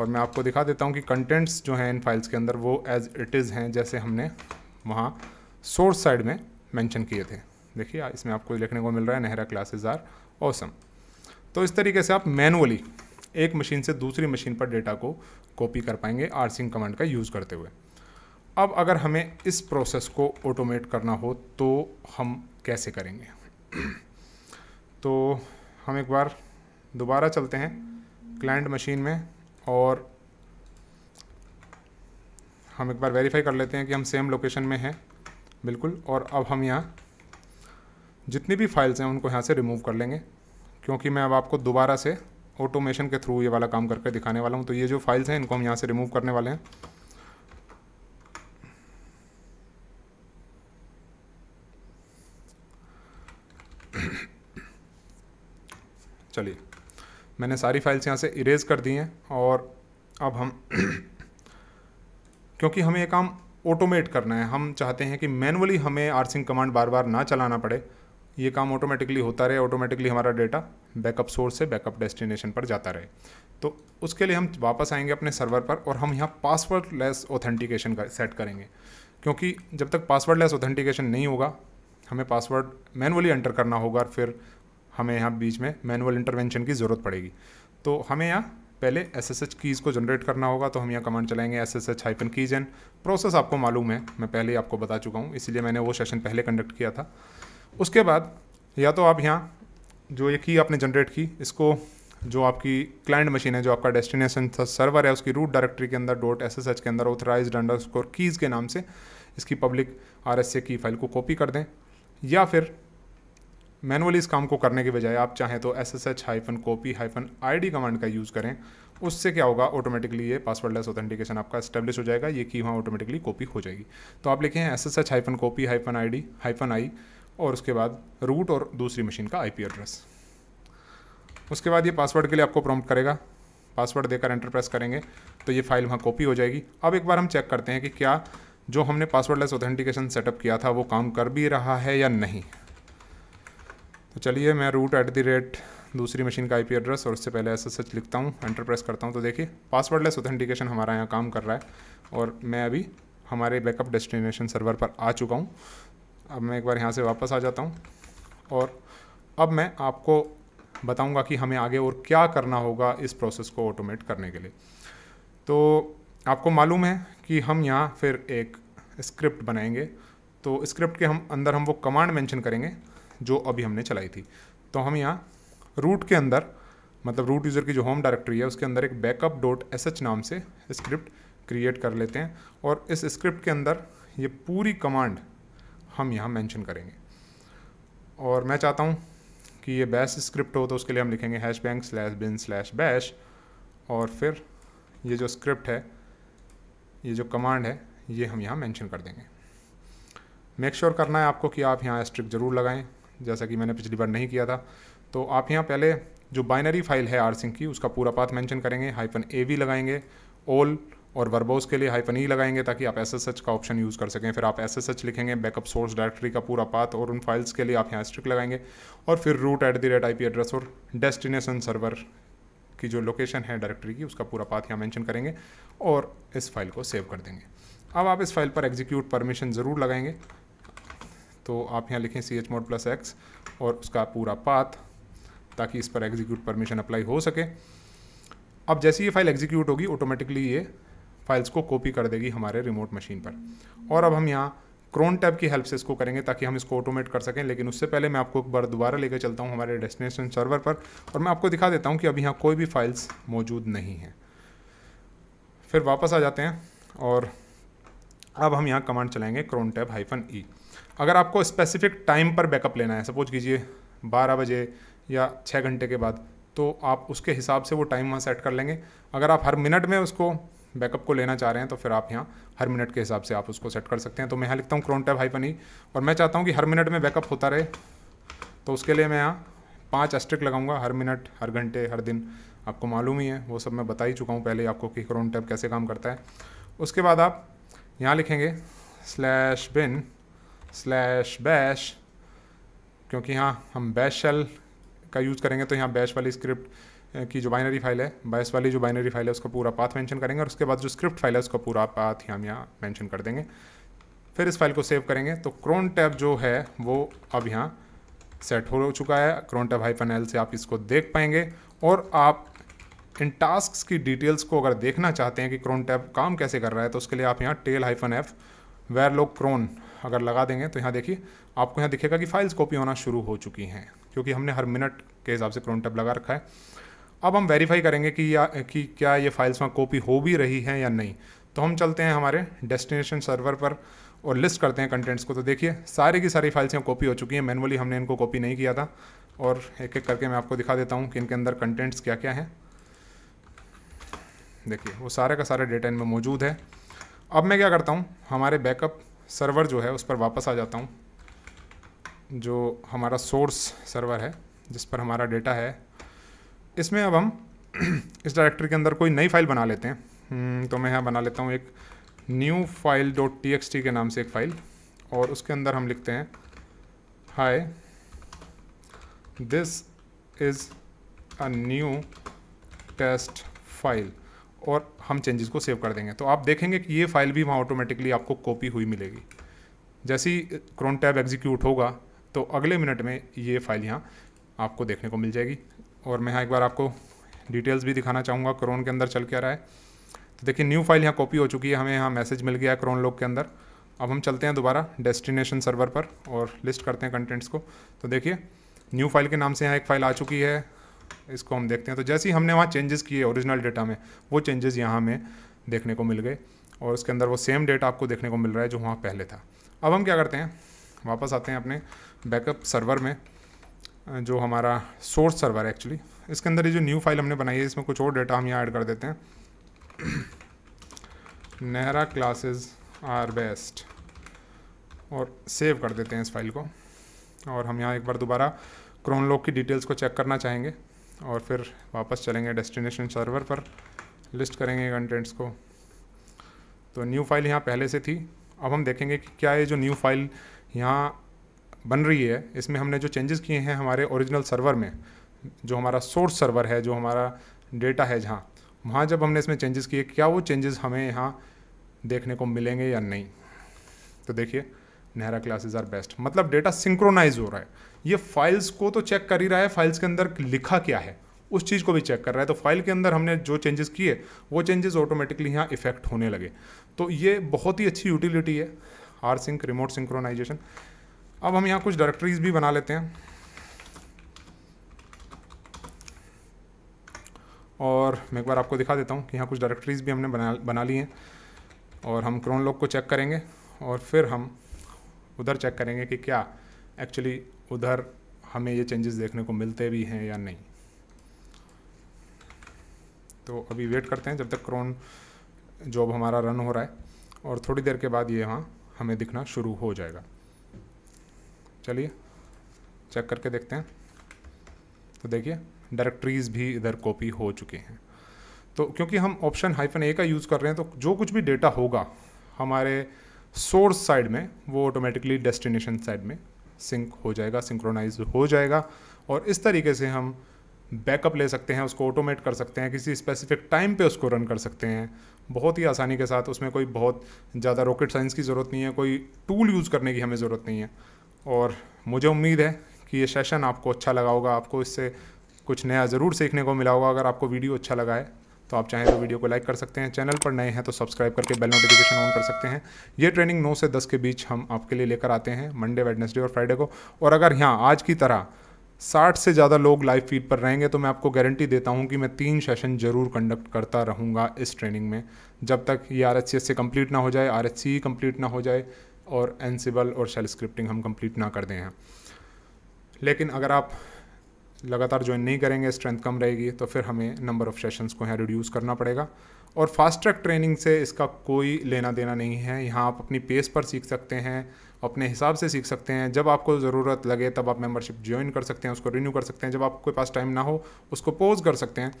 और मैं आपको दिखा देता हूँ कि कंटेंट्स जो हैं इन फाइल्स के अंदर वो एज इट इज़ हैं जैसे हमने वहाँ सोर्स साइड में मैंशन किए थे देखिए इसमें आपको लिखने को मिल रहा है नेहरा क्लासेज आर ओसम तो इस तरीके से आप मैनुअली एक मशीन से दूसरी मशीन पर डेटा को कॉपी कर पाएंगे आरसिंग कमांड का यूज़ करते हुए अब अगर हमें इस प्रोसेस को ऑटोमेट करना हो तो हम कैसे करेंगे तो हम एक बार दोबारा चलते हैं क्लाइंट मशीन में और हम एक बार वेरीफाई कर लेते हैं कि हम सेम लोकेशन में हैं बिल्कुल और अब हम यहाँ जितनी भी फाइल्स हैं उनको यहाँ से रिमूव कर लेंगे क्योंकि मैं अब आपको दोबारा से ऑटोमेशन के थ्रू ये वाला काम करके दिखाने वाला हूँ तो ये जो फाइल्स हैं इनको हम यहाँ से रिमूव करने वाले हैं चलिए मैंने सारी फाइल्स यहाँ से इरेज कर दी हैं और अब हम क्योंकि हमें ये काम ऑटोमेट करना है हम चाहते हैं कि मैनुअली हमें आरसिंग कमांड बार बार ना चलाना पड़े ये काम ऑटोमेटिकली होता रहे ऑटोमेटिकली हमारा डेटा बैकअप सोर्स से बैकअप डेस्टिनेशन पर जाता रहे तो उसके लिए हम वापस आएंगे अपने सर्वर पर और हम यहाँ पासवर्ड लेस ऑथेंटिकेशन कर, सेट करेंगे क्योंकि जब तक पासवर्ड लेस ऑथेंटिकेशन नहीं होगा हमें पासवर्ड मैनुअली एंटर करना होगा और फिर हमें यहाँ बीच में मैनुअल इंटरवेंशन की ज़रूरत पड़ेगी तो हमें यहाँ पहले एस एस एच कीज़ को जनरेट करना होगा तो हम यहाँ कमांड चलाएंगे S S H hyphen keygen process आपको मालूम है मैं पहले ही आपको बता चुका हूँ इसलिए मैंने वो सेशन पहले कंडक्ट किया था उसके बाद या तो आप यहाँ जो ये की आपने जनरेट की इसको जो आपकी क्लाइंट मशीन है जो आपका डेस्टिनेशन सर्वर है उसकी रूट डायरेक्टरी के अंदर डॉट एस के अंदर ऑथराइज अंडर स्कोर कीज़ के नाम से इसकी पब्लिक आर एस की फाइल को कॉपी कर दें या फिर मैनुअली इस काम को करने के बजाय आप चाहें तो S S H hyphen copy hyphen I D command का यूज़ करें उससे क्या होगा ऑटोमेटिकली ये पासवर्डलेस ऑथेंटिकेशन आपका स्टेब्लिश हो जाएगा ये की वहाँ ऑटोमेटिकली कॉपी हो जाएगी तो आप लिखें S S H hyphen copy hyphen I D hyphen I और उसके बाद रूट और दूसरी मशीन का आईपी एड्रेस उसके बाद ये पासवर्ड के लिए आपको प्रॉम्प्ट करेगा पासवर्ड देकर एंटर प्रेस करेंगे तो ये फाइल वहाँ कॉपी हो जाएगी अब एक बार हम चेक करते हैं कि क्या जो हमने पासवर्डलेस ऑथेंटिकेशन सेटअप किया था वो काम कर भी रहा है या नहीं तो चलिए मैं रूट एट द रेट दूसरी मशीन का आईपी एड्रेस और उससे पहले एस एस एच लिखता हूँ एंटर प्रेस करता हूँ तो देखिए पासवर्डलेस ऑथेंटिकेशन हमारा यहाँ काम कर रहा है और मैं अभी हमारे बैकअप डेस्टिनेशन सर्वर पर आ चुका हूँ अब मैं एक बार यहाँ से वापस आ जाता हूँ और अब मैं आपको बताऊँगा कि हमें आगे और क्या करना होगा इस प्रोसेस को ऑटोमेट करने के लिए तो आपको मालूम है कि हम यहाँ फिर एक स्क्रिप्ट बनाएंगे तो स्क्रिप्ट के हम अंदर हम वो कमांड मेंशन करेंगे जो अभी हमने चलाई थी तो हम यहाँ रूट के अंदर मतलब रूट यूज़र की जो होम डायरेक्टरी है उसके अंदर एक बैकअप डॉट एस एच नाम से स्क्रिप्ट क्रिएट कर लेते हैं और इस स्क्रिप्ट के अंदर ये पूरी कमांड हम यहाँ मेंशन करेंगे और मैं चाहता हूँ कि ये बैश स्क्रिप्ट हो तो उसके लिए हम लिखेंगे hash bang slash bin slash bash और फिर ये जो स्क्रिप्ट है ये जो कमांड है ये हम यहाँ मेंशन कर देंगे मेक श्योर sure करना है आपको कि आप यहाँ स्ट्रिक ज़रूर लगाएं जैसा कि मैंने पिछली बार नहीं किया था तो आप यहाँ पहले जो बाइनरी फाइल है सिंह की उसका पूरा पाथ मेंशन करेंगे हाइपन ए वी लगाएंगे ओल और वर्बोज के लिए हाइफन ई e लगाएंगे ताकि आप एस का ऑप्शन यूज़ कर सकें फिर आप एस लिखेंगे बैकअप सोर्स डायरेक्टरी का पूरा पाथ और उन फाइल्स के लिए आप यहाँ स्ट्रिक लगाएंगे और फिर root at the rate I address और डेस्टिनेशन सर्वर की जो लोकेशन है डायरेक्टरी की उसका पूरा पाथ यहाँ मैंशन करेंगे और इस फाइल को सेव कर देंगे अब आप इस फाइल पर एग्जीक्यूट परमिशन ज़रूर लगाएंगे तो आप यहाँ लिखें C H mod plus X और उसका पूरा पाथ ताकि इस पर एग्जीक्यूट परमिशन अप्लाई हो सके अब जैसे ये फाइल एग्जीक्यूट होगी ऑटोमेटिकली ये फाइल्स को कॉपी कर देगी हमारे रिमोट मशीन पर और अब हम यहाँ क्रोन टैब की हेल्प से इसको करेंगे ताकि हम इसको ऑटोमेट कर सकें लेकिन उससे पहले मैं आपको एक बार दोबारा लेकर चलता हूँ हमारे डेस्टिनेशन सर्वर पर और मैं आपको दिखा देता हूँ कि अभी यहाँ कोई भी फाइल्स मौजूद नहीं हैं फिर वापस आ जाते हैं और अब हम यहाँ कमांड चलाएंगे crontab hyphen E e। अगर आपको स्पेसिफिक टाइम पर बैकअप लेना है सपोज कीजिए बारह बजे या छः घंटे के बाद तो आप उसके हिसाब से वो टाइम वहाँ सेट कर लेंगे अगर आप हर मिनट में उसको बैकअप को लेना चाह रहे हैं तो फिर आप यहाँ हर मिनट के हिसाब से आप उसको सेट कर सकते हैं तो मैं यहाँ लिखता हूँ क्रोन टैब हाई पनी और मैं चाहता हूँ कि हर मिनट में बैकअप होता रहे तो उसके लिए मैं यहाँ पाँच एस्ट्रिक लगाऊंगा हर मिनट हर घंटे हर दिन आपको मालूम ही है वो सब मैं बता ही चुका हूँ पहले आपको कि क्रोन टैब कैसे काम करता है उसके बाद आप यहाँ लिखेंगे स्लैश बिन स्लैश बैश क्योंकि यहाँ हम बैश शेल का यूज़ करेंगे तो यहाँ बैश वाली स्क्रिप्ट की जो बाइनरी फाइल है बायस वाली जो बाइनरी फाइल है उसका पूरा पाथ मेंशन करेंगे और उसके बाद जो स्क्रिप्ट फाइल है उसका पूरा पाथ हम यहाँ मैंशन कर देंगे फिर इस फाइल को सेव करेंगे तो क्रोन टैब जो है वो अब यहाँ सेट हो चुका है क्रोन टैब हाई पैनल से आप इसको देख पाएंगे और आप इन टास्क की डिटेल्स को अगर देखना चाहते हैं कि क्रोन टैब काम कैसे कर रहा है तो उसके लिए आप यहाँ tail hyphen F var log cron अगर लगा देंगे तो यहाँ देखिए आपको यहाँ दिखेगा कि फाइल्स कॉपी होना शुरू हो चुकी हैं क्योंकि हमने हर मिनट के हिसाब से क्रोन टैब लगा रखा है अब हम वेरीफाई करेंगे कि या कि क्या ये फाइल्स वहाँ कॉपी हो भी रही हैं या नहीं तो हम चलते हैं हमारे डेस्टिनेशन सर्वर पर और लिस्ट करते हैं कंटेंट्स को तो देखिए सारी की सारी फाइल्स यहाँ कॉपी हो चुकी हैं मैनुअली हमने इनको कॉपी नहीं किया था और एक एक करके मैं आपको दिखा देता हूँ कि इनके अंदर कंटेंट्स क्या क्या हैं देखिए वो सारे का सारा डेटा इनमें मौजूद है अब मैं क्या करता हूँ हमारे बैकअप सर्वर जो है उस पर वापस आ जाता हूँ जो हमारा सोर्स सर्वर है जिस पर हमारा डेटा है इसमें अब हम इस डायरेक्टरी के अंदर कोई नई फाइल बना लेते हैं हम्म, तो मैं यहाँ बना लेता हूँ एक new file dot T X T के नाम से एक फ़ाइल और उसके अंदर हम लिखते हैं hi this is a new test file और हम चेंजेस को सेव कर देंगे तो आप देखेंगे कि ये फाइल भी वहाँ ऑटोमेटिकली आपको कॉपी हुई मिलेगी जैसे ही क्रोन टैब एग्जीक्यूट होगा तो अगले मिनट में ये फाइल यहाँ आपको देखने को मिल जाएगी और मैं यहाँ एक बार आपको डिटेल्स भी दिखाना चाहूँगा क्रोन के अंदर चल क्या रहा है तो देखिए न्यू फाइल यहाँ कॉपी हो चुकी है हमें यहाँ मैसेज मिल गया है क्रोन लॉक के अंदर अब हम चलते हैं दोबारा डेस्टिनेशन सर्वर पर और लिस्ट करते हैं कंटेंट्स को तो देखिए न्यू फाइल के नाम से यहाँ एक फाइल आ चुकी है इसको हम देखते हैं तो जैसे ही हमने वहाँ चेंजेस किए ओरिजिनल डेटा में वो चेंजेस यहाँ हमें देखने को मिल गए और उसके अंदर वो सेम डेटा आपको देखने को मिल रहा है जो वहाँ पहले था अब हम क्या करते हैं वापस आते हैं अपने बैकअप सर्वर में जो हमारा सोर्स सर्वर है एक्चुअली इसके अंदर ये जो न्यू फाइल हमने बनाई है इसमें कुछ और डेटा हम यहाँ ऐड कर देते हैं नेहरा क्लासेस आर बेस्ट और सेव कर देते हैं इस फाइल को और हम यहाँ एक बार दोबारा क्रोनलॉक की डिटेल्स को चेक करना चाहेंगे और फिर वापस चलेंगे डेस्टिनेशन सर्वर पर लिस्ट करेंगे कंटेंट्स को तो न्यू फाइल यहाँ पहले से थी अब हम देखेंगे कि क्या ये जो न्यू फाइल यहाँ बन रही है इसमें हमने जो चेंजेस किए हैं हमारे ओरिजिनल सर्वर में जो हमारा सोर्स सर्वर है जो हमारा डेटा है जहाँ वहाँ जब हमने इसमें चेंजेस किए क्या वो चेंजेस हमें यहाँ देखने को मिलेंगे या नहीं तो देखिए नेहरा क्लासेज आर बेस्ट मतलब डेटा सिंक्रोनाइज हो रहा है ये फाइल्स को तो चेक कर ही रहा है फाइल्स के अंदर लिखा क्या है उस चीज़ को भी चेक कर रहा है तो फाइल के अंदर हमने जो चेंजेस किए वो चेंजेस ऑटोमेटिकली यहाँ इफेक्ट होने लगे तो ये बहुत ही अच्छी यूटिलिटी है आर सिंक रिमोट सिंक्रोनाइजेशन अब हम यहाँ कुछ डायरेक्टरीज भी बना लेते हैं और मैं एक बार आपको दिखा देता हूँ कि यहाँ कुछ डायरेक्टरीज़ भी हमने बना बना ली हैं और हम क्रोन लॉक को चेक करेंगे और फिर हम उधर चेक करेंगे कि क्या एक्चुअली उधर हमें ये चेंजेस देखने को मिलते भी हैं या नहीं तो अभी वेट करते हैं जब तक क्रोन जॉब हमारा रन हो रहा है और थोड़ी देर के बाद ये यहाँ हमें दिखना शुरू हो जाएगा चलिए चेक करके देखते हैं तो देखिए डायरेक्टरीज भी इधर कॉपी हो चुके हैं तो क्योंकि हम ऑप्शन हाइफन ए का यूज़ कर रहे हैं तो जो कुछ भी डेटा होगा हमारे सोर्स साइड में वो ऑटोमेटिकली डेस्टिनेशन साइड में सिंक हो जाएगा सिंक्रोनाइज हो जाएगा और इस तरीके से हम बैकअप ले सकते हैं उसको ऑटोमेट कर सकते हैं किसी स्पेसिफिक टाइम पे उसको रन कर सकते हैं बहुत ही आसानी के साथ उसमें कोई बहुत ज़्यादा रॉकेट साइंस की ज़रूरत नहीं है कोई टूल यूज़ करने की हमें ज़रूरत नहीं है और मुझे उम्मीद है कि ये सेशन आपको अच्छा लगा होगा आपको इससे कुछ नया ज़रूर सीखने को मिला होगा अगर आपको वीडियो अच्छा लगा है तो आप चाहें तो वीडियो को लाइक कर सकते हैं चैनल पर नए हैं तो सब्सक्राइब करके बेल नोटिफिकेशन ऑन कर सकते हैं ये ट्रेनिंग 9 से 10 के बीच हम आपके लिए लेकर आते हैं मंडे वेडनेसडे और फ्राइडे को और अगर यहाँ आज की तरह 60 से ज़्यादा लोग लाइव फीड पर रहेंगे तो मैं आपको गारंटी देता हूँ कि मैं तीन सेशन जरूर कंडक्ट करता रहूँगा इस ट्रेनिंग में जब तक ये आर से कंप्लीट ना हो जाए आर एच e ना हो जाए और एनसिबल और शेल स्क्रिप्टिंग हम कंप्लीट ना कर दें हैं लेकिन अगर आप लगातार ज्वाइन नहीं करेंगे स्ट्रेंथ कम रहेगी तो फिर हमें नंबर ऑफ़ सेशंस को यहाँ रिड्यूस करना पड़ेगा और फास्ट ट्रैक ट्रेनिंग से इसका कोई लेना देना नहीं है यहाँ आप अपनी पेस पर सीख सकते हैं अपने हिसाब से सीख सकते हैं जब आपको ज़रूरत लगे तब आप मेंबरशिप ज्वाइन कर सकते हैं उसको रिन्यू कर सकते हैं जब आपके पास टाइम ना हो उसको पोज कर सकते हैं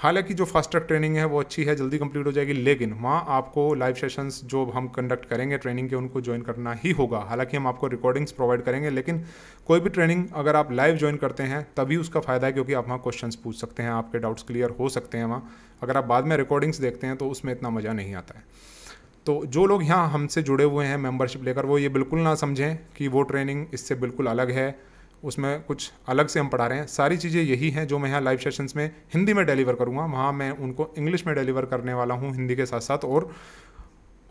हालांकि जो फास्ट ट्रैक ट्रेनिंग है वो अच्छी है जल्दी कंप्लीट हो जाएगी लेकिन वहाँ आपको लाइव सेशंस जो हम कंडक्ट करेंगे ट्रेनिंग के उनको ज्वाइन करना ही होगा हालांकि हम आपको रिकॉर्डिंग्स प्रोवाइड करेंगे लेकिन कोई भी ट्रेनिंग अगर आप लाइव ज्वाइन करते हैं तभी उसका फ़ायदा है क्योंकि आप वहाँ क्वेश्चन पूछ सकते हैं आपके डाउट्स क्लियर हो सकते हैं वहाँ अगर आप बाद में रिकॉर्डिंग्स देखते हैं तो उसमें इतना मज़ा नहीं आता है तो जो लोग यहाँ हमसे जुड़े हुए हैं मेंबरशिप लेकर वो ये बिल्कुल ना समझें कि वो ट्रेनिंग इससे बिल्कुल अलग है उसमें कुछ अलग से हम पढ़ा रहे हैं सारी चीज़ें यही हैं जो मैं यहाँ लाइव सेशंस में हिंदी में डिलीवर करूँगा वहाँ मैं उनको इंग्लिश में डिलीवर करने वाला हूँ हिंदी के साथ साथ और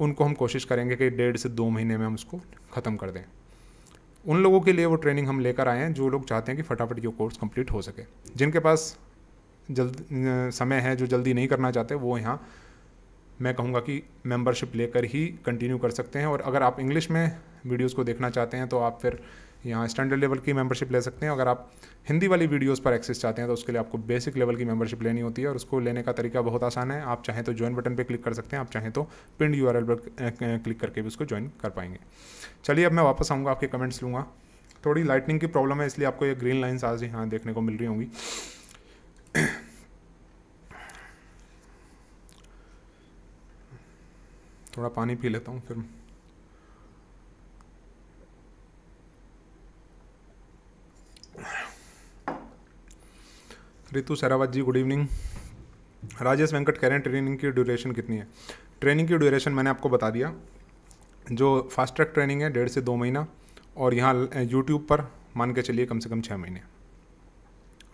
उनको हम कोशिश करेंगे कि डेढ़ से दो महीने में हम उसको ख़त्म कर दें उन लोगों के लिए वो ट्रेनिंग हम लेकर आए हैं जो लोग चाहते हैं कि फटाफट ये कोर्स कंप्लीट हो सके जिनके पास जल्द समय है जो जल्दी नहीं करना चाहते वो यहाँ मैं कहूँगा कि मेंबरशिप लेकर ही कंटिन्यू कर सकते हैं और अगर आप इंग्लिश में वीडियोस को देखना चाहते हैं तो आप फिर यहाँ स्टैंडर्ड लेवल की मेंबरशिप ले सकते हैं अगर आप हिंदी वाली वीडियोस पर एक्सेस चाहते हैं तो उसके लिए आपको बेसिक लेवल की मेंबरशिप लेनी होती है और उसको लेने का तरीका बहुत आसान है आप चाहें तो ज्वाइन बटन पर क्लिक कर सकते हैं आप चाहें तो पिंड यू पर क्लिक करके भी उसको ज्वाइन कर पाएंगे चलिए अब मैं वापस आऊँगा आपके कमेंट्स लूँगा थोड़ी लाइटनिंग की प्रॉब्लम है इसलिए आपको ये ग्रीन लाइन्स आज यहाँ देखने को मिल रही होंगी थोड़ा पानी पी लेता हूँ फिर रितु सरावत जी गुड इवनिंग राजेश वेंकट कह रहे हैं ट्रेनिंग की ड्यूरेशन कितनी है ट्रेनिंग की ड्यूरेशन मैंने आपको बता दिया जो फास्ट ट्रैक ट्रेनिंग है डेढ़ से दो महीना और यहाँ यूट्यूब पर मान के चलिए कम से कम छः महीने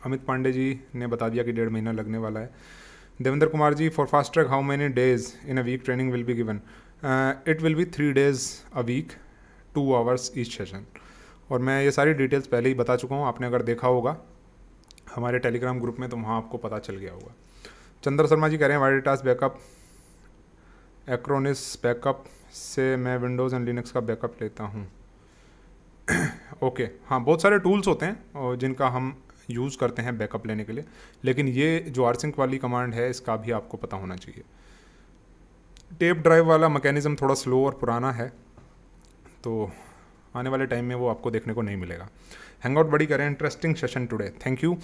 अमित पांडे जी ने बता दिया कि डेढ़ महीना लगने वाला है Devendra Kumar ji for fast track how many days in a week training will be given it will be three days a week two hours each session और मैं ये सारी डिटेल्स पहले ही बता चुका हूँ आपने अगर देखा होगा हमारे टेलीग्राम ग्रुप में तो वहाँ आपको पता चल गया होगा चंद्र शर्मा जी कह रहे हैं वाइडेटास बैकअप एक्रोनिस बैकअप से मैं विंडोज़ एंड लिनक्स का बैकअप लेता हूँ ओके हाँ बहुत सारे टूल्स होते हैं और जिनका हम यूज़ करते हैं बैकअप लेने के लिए लेकिन ये जो आरसिंक वाली कमांड है इसका भी आपको पता होना चाहिए टेप ड्राइव वाला मैकेनिज़्म थोड़ा स्लो और पुराना है तो आने वाले टाइम में वो आपको देखने को नहीं मिलेगा हैंग आउट बड़ी करें interesting session today thank you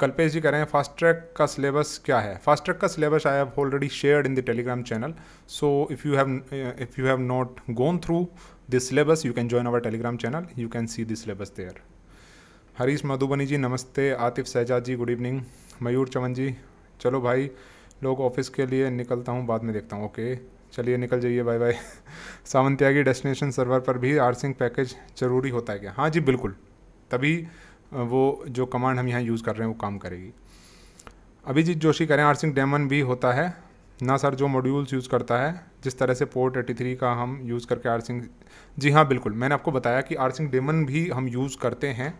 Kalpesh ji कह रहे हैं फास्ट ट्रैक का सिलेबस क्या है फास्ट ट्रैक का syllabus I have already shared in the Telegram channel so if you have if you have not gone through this syllabus you can join our Telegram channel you can see this syllabus there Harish Madhubani ji नमस्ते Atif Sahjad ji good evening Mayur Chaman ji चलो भाई लोग office के लिए निकलता हूँ बाद में देखता हूँ ओके चलिए निकल जाइए bye bye Sawantyagi destination server पर भी आर सिंह पैकेज ज़रूरी होता है क्या हाँ जी बिल्कुल तभी वो जो कमांड हम यहाँ यूज़ कर रहे हैं वो काम करेगी अभिजीत जोशी करें आर सिंह डेमन भी होता है ना सर जो मॉड्यूल्स यूज़ करता है जिस तरह से पोर्ट एटी थ्री का हम यूज़ करके आर सिंह जी हाँ बिल्कुल मैंने आपको बताया कि आर सिंह डेमन भी हम यूज़ करते हैं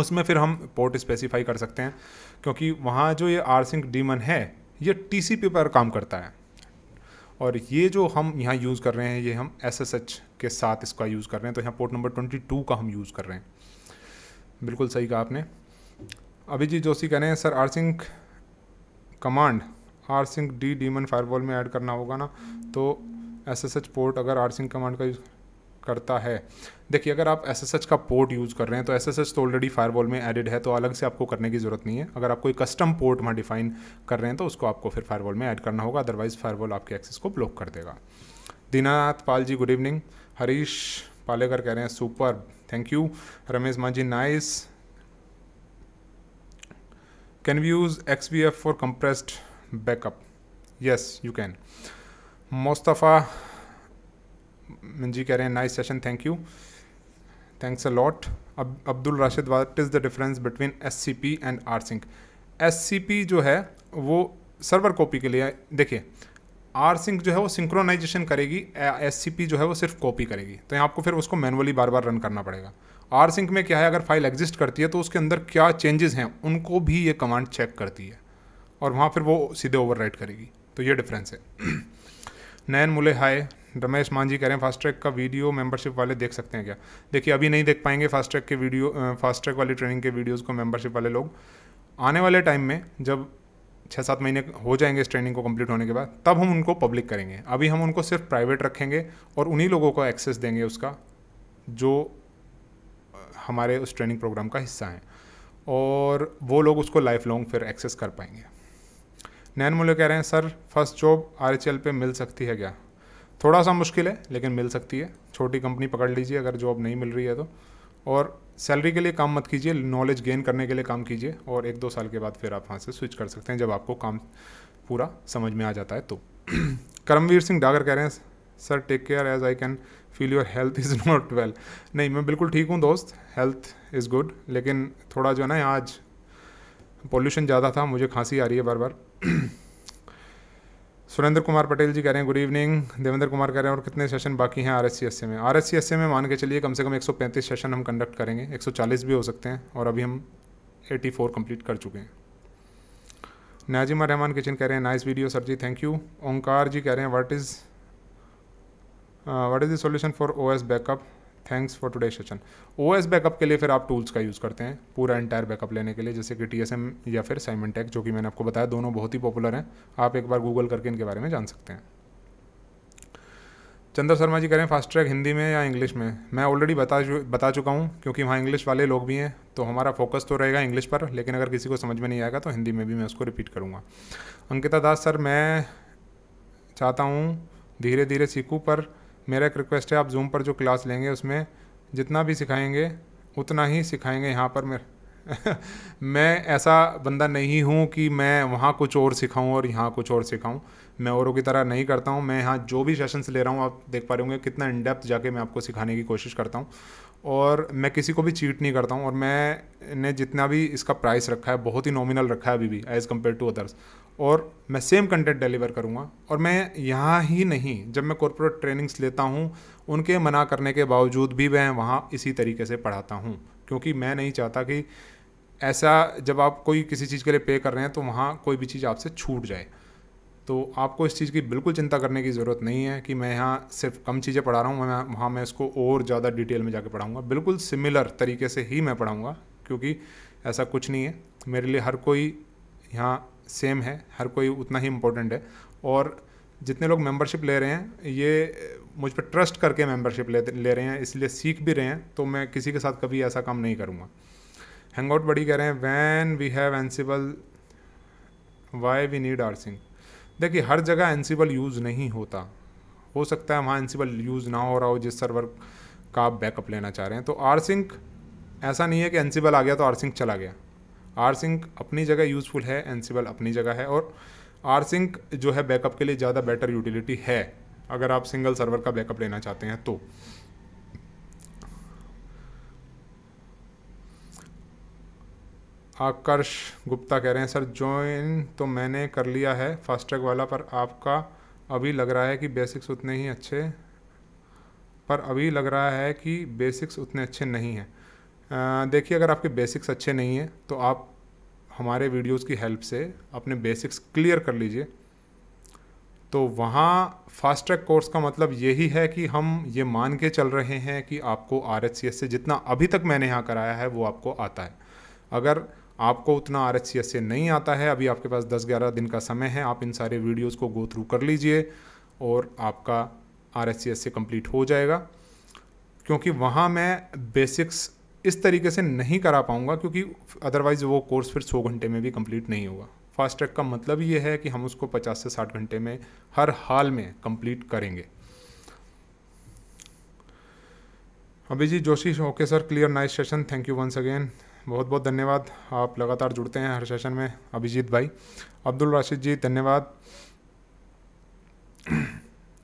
उसमें फिर हम पोर्ट स्पेसिफाई कर सकते हैं क्योंकि वहाँ जो ये आर सिंह डीमन है ये टी पर काम करता है और ये जो हम यहाँ यूज़ कर रहे हैं ये हम एस के साथ इसका यूज़ कर रहे हैं तो यहाँ पोर्ट नंबर ट्वेंटी का हम यूज़ कर रहे हैं बिल्कुल सही कहा आपने अभिजीत जोशी कह रहे हैं sir R sync command R sync D daemon firewall में ऐड करना होगा ना तो एस एस एच पोर्ट अगर आर सिंह कमांड का यूज़ करता है देखिए अगर आप एस एस एच का पोर्ट यूज़ कर रहे हैं तो एस एस एच तो ऑलरेडी फायरवॉल में एडिड है तो अलग से आपको करने की ज़रूरत नहीं है अगर आप कोई कस्टम पोर्ट वहाँ डिफाइन कर रहे हैं तो उसको आपको फिर फायरवॉल में ऐड करना होगा अदरवाइज़ फायरवॉल आपके एक्सेस को ब्लॉक कर देगा दीनानाथ पाल जी गुड इवनिंग हरीश पालेकर कह रहे हैं super thank you Ramesh Majhi nice can we use X V F for compressed backup yes you can Mostafa ji कह रहे हैं nice session thank you thanks a lot Abdul Rashid what is the difference between S C P and R sync S C P जो है वो server copy के लिए देखिए are sink जो है वो सिंक्रोनाइजेशन करेगी एस सी पी जो है वो सिर्फ कॉपी करेगी तो यहाँ आपको फिर उसको मैनुअली बार बार रन करना पड़ेगा आर सिंक में क्या है अगर फाइल एग्जिस्ट करती है तो उसके अंदर क्या चेंजेस हैं उनको भी ये कमांड चेक करती है और वहाँ फिर वो सीधे ओवर करेगी तो ये डिफरेंस है नैन मुले हाय रमेश मान जी कह रहे हैं फास्ट ट्रैक का वीडियो मेंबरशिप वाले देख सकते हैं क्या देखिए अभी नहीं देख पाएंगे फास्ट ट्रैक के वीडियो फास्ट ट्रैक वाली ट्रेनिंग के वीडियोज़ को मेंबरशिप वाले लोग आने वाले टाइम में जब छः सात महीने हो जाएंगे इस ट्रेनिंग को कंप्लीट होने के बाद तब हम उनको पब्लिक करेंगे अभी हम उनको सिर्फ प्राइवेट रखेंगे और उन्हीं लोगों को एक्सेस देंगे उसका जो हमारे उस ट्रेनिंग प्रोग्राम का हिस्सा हैं और वो लोग उसको लाइफ लॉन्ग फिर एक्सेस कर पाएंगे नैन मोले कह रहे हैं sir first job R H L पे मिल सकती है क्या थोड़ा सा मुश्किल है लेकिन मिल सकती है छोटी कंपनी पकड़ लीजिए अगर जॉब नहीं मिल रही है तो और सैलरी के लिए काम मत कीजिए नॉलेज गेन करने के लिए काम कीजिए और एक दो साल के बाद फिर आप वहाँ से स्विच कर सकते हैं जब आपको काम पूरा समझ में आ जाता है तो करमवीर सिंह डागर कह रहे हैं sir take care as I can feel your health is not well नहीं मैं बिल्कुल ठीक हूँ दोस्त हेल्थ इज़ गुड लेकिन थोड़ा जो है ना आज पोल्यूशन ज़्यादा था मुझे खांसी आ रही है बार बार सुरेंद्र कुमार पटेल जी कह रहे हैं गुड इवनिंग देवेंद्र कुमार कह रहे हैं और कितने सेशन बाकी हैं R S C S A में R S C S A में मान के चलिए कम से कम 135 सेशन हम कंडक्ट करेंगे 140 भी हो सकते हैं और अभी हम 84 कंप्लीट कर चुके हैं नाजिमा रहमान किचन कह रहे हैं nice video sir ji thank you Omkar ji कह रहे हैं what is what is the solution for O S backup thanks for today session O S backup के लिए फिर आप टूल्स का यूज़ करते हैं पूरा एंटायर बैकअप लेने के लिए जैसे कि टी एस एम या फिर टेक जो कि मैंने आपको बताया दोनों बहुत ही पॉपुलर हैं आप एक बार गूगल करके इनके बारे में जान सकते हैं चंद्र शर्मा जी करें फास्ट ट्रैक हिंदी में या इंग्लिश में मैं ऑलरेडी बता बता चुका हूँ क्योंकि वहाँ इंग्लिश वाले लोग भी हैं तो हमारा फोकस तो रहेगा इंग्लिश पर लेकिन अगर किसी को समझ में नहीं आएगा तो हिंदी में भी मैं उसको रिपीट करूँगा अंकिता दास सर मैं चाहता हूँ धीरे धीरे सीखूँ पर मेरा एक रिक्वेस्ट है आप जूम पर जो क्लास लेंगे उसमें जितना भी सिखाएंगे उतना ही सिखाएंगे यहाँ पर मेरे मैं ऐसा बंदा नहीं हूँ कि मैं वहाँ कुछ और सिखाऊँ और यहाँ कुछ और सिखाऊँ मैं औरों की तरह नहीं करता हूँ मैं यहाँ जो भी सेशंस ले रहा हूँ आप देख पा रहे होंगे कितना इन डेप्थ जाके मैं आपको सिखाने की कोशिश करता हूँ और मैं किसी को भी चीट नहीं करता हूँ और मैंने जितना भी इसका प्राइस रखा है बहुत ही नॉमिनल रखा है अभी भी एज़ कम्पेयर टू अदर्स और मैं सेम कंटेंट डिलीवर करूँगा और मैं यहाँ ही नहीं जब मैं कॉरपोरेट ट्रेनिंग्स लेता हूँ उनके मना करने के बावजूद भी मैं वहाँ इसी तरीके से पढ़ाता हूँ क्योंकि मैं नहीं चाहता कि ऐसा जब आप कोई किसी चीज़ के लिए पे कर रहे हैं तो वहाँ कोई भी चीज़ आपसे छूट जाए तो आपको इस चीज़ की बिल्कुल चिंता करने की ज़रूरत नहीं है कि मैं यहाँ सिर्फ कम चीज़ें पढ़ा रहा हूँ मैं वहाँ मैं इसको और ज़्यादा डिटेल में जाके पढ़ाऊँगा बिल्कुल सिमिलर तरीके से ही मैं पढ़ाऊँगा क्योंकि ऐसा कुछ नहीं है मेरे लिए हर कोई यहाँ सेम है हर कोई उतना ही इम्पोर्टेंट है और जितने लोग मेंबरशिप ले रहे हैं ये मुझ पर ट्रस्ट करके मेंबरशिप ले ले रहे हैं इसलिए सीख भी रहे हैं तो मैं किसी के साथ कभी ऐसा काम नहीं करूँगा हैंग आउट बड़ी कह रहे हैं when we have Ansible why we need R sync देखिए हर जगह एनसीबल यूज़ नहीं होता हो सकता है वहाँ एनसीबल यूज़ ना हो रहा हो जिस सर्वर का आप बैकअप लेना चाह रहे हैं तो आर सिंक ऐसा नहीं है कि एनसीबल आ गया तो आर सिंक चला गया आर सिंक अपनी जगह यूज़फुल है एनसीबल अपनी जगह है और आर सिंक जो है बैकअप के लिए ज़्यादा बेटर यूटिलिटी है अगर आप सिंगल सर्वर का बैकअप लेना चाहते हैं तो आकर्ष गुप्ता कह रहे हैं सर ज्वाइन तो मैंने कर लिया है फास्ट्रैक वाला पर आपका अभी लग रहा है कि बेसिक्स उतने ही अच्छे पर अभी लग रहा है कि बेसिक्स उतने अच्छे नहीं हैं देखिए अगर आपके बेसिक्स अच्छे नहीं हैं तो आप हमारे वीडियोस की हेल्प से अपने बेसिक्स क्लियर कर लीजिए तो वहाँ फास्ट ट्रैक कोर्स का मतलब यही है कि हम ये मान के चल रहे हैं कि आपको आर से जितना अभी तक मैंने यहाँ कराया है वो आपको आता है अगर आपको उतना आर से नहीं आता है अभी आपके पास 10-11 दिन का समय है आप इन सारे वीडियोस को गो थ्रू कर लीजिए और आपका आर से कंप्लीट हो जाएगा क्योंकि वहाँ मैं बेसिक्स इस तरीके से नहीं करा पाऊंगा क्योंकि अदरवाइज़ वो कोर्स फिर सौ घंटे में भी कंप्लीट नहीं होगा फास्ट ट्रैक का मतलब ये है कि हम उसको पचास से साठ घंटे में हर हाल में कंप्लीट करेंगे Abhijeet Joshi okay sir clear nice session thank you once again बहुत बहुत धन्यवाद आप लगातार जुड़ते हैं हर सेशन में अभिजीत भाई अब्दुल राशिद जी धन्यवाद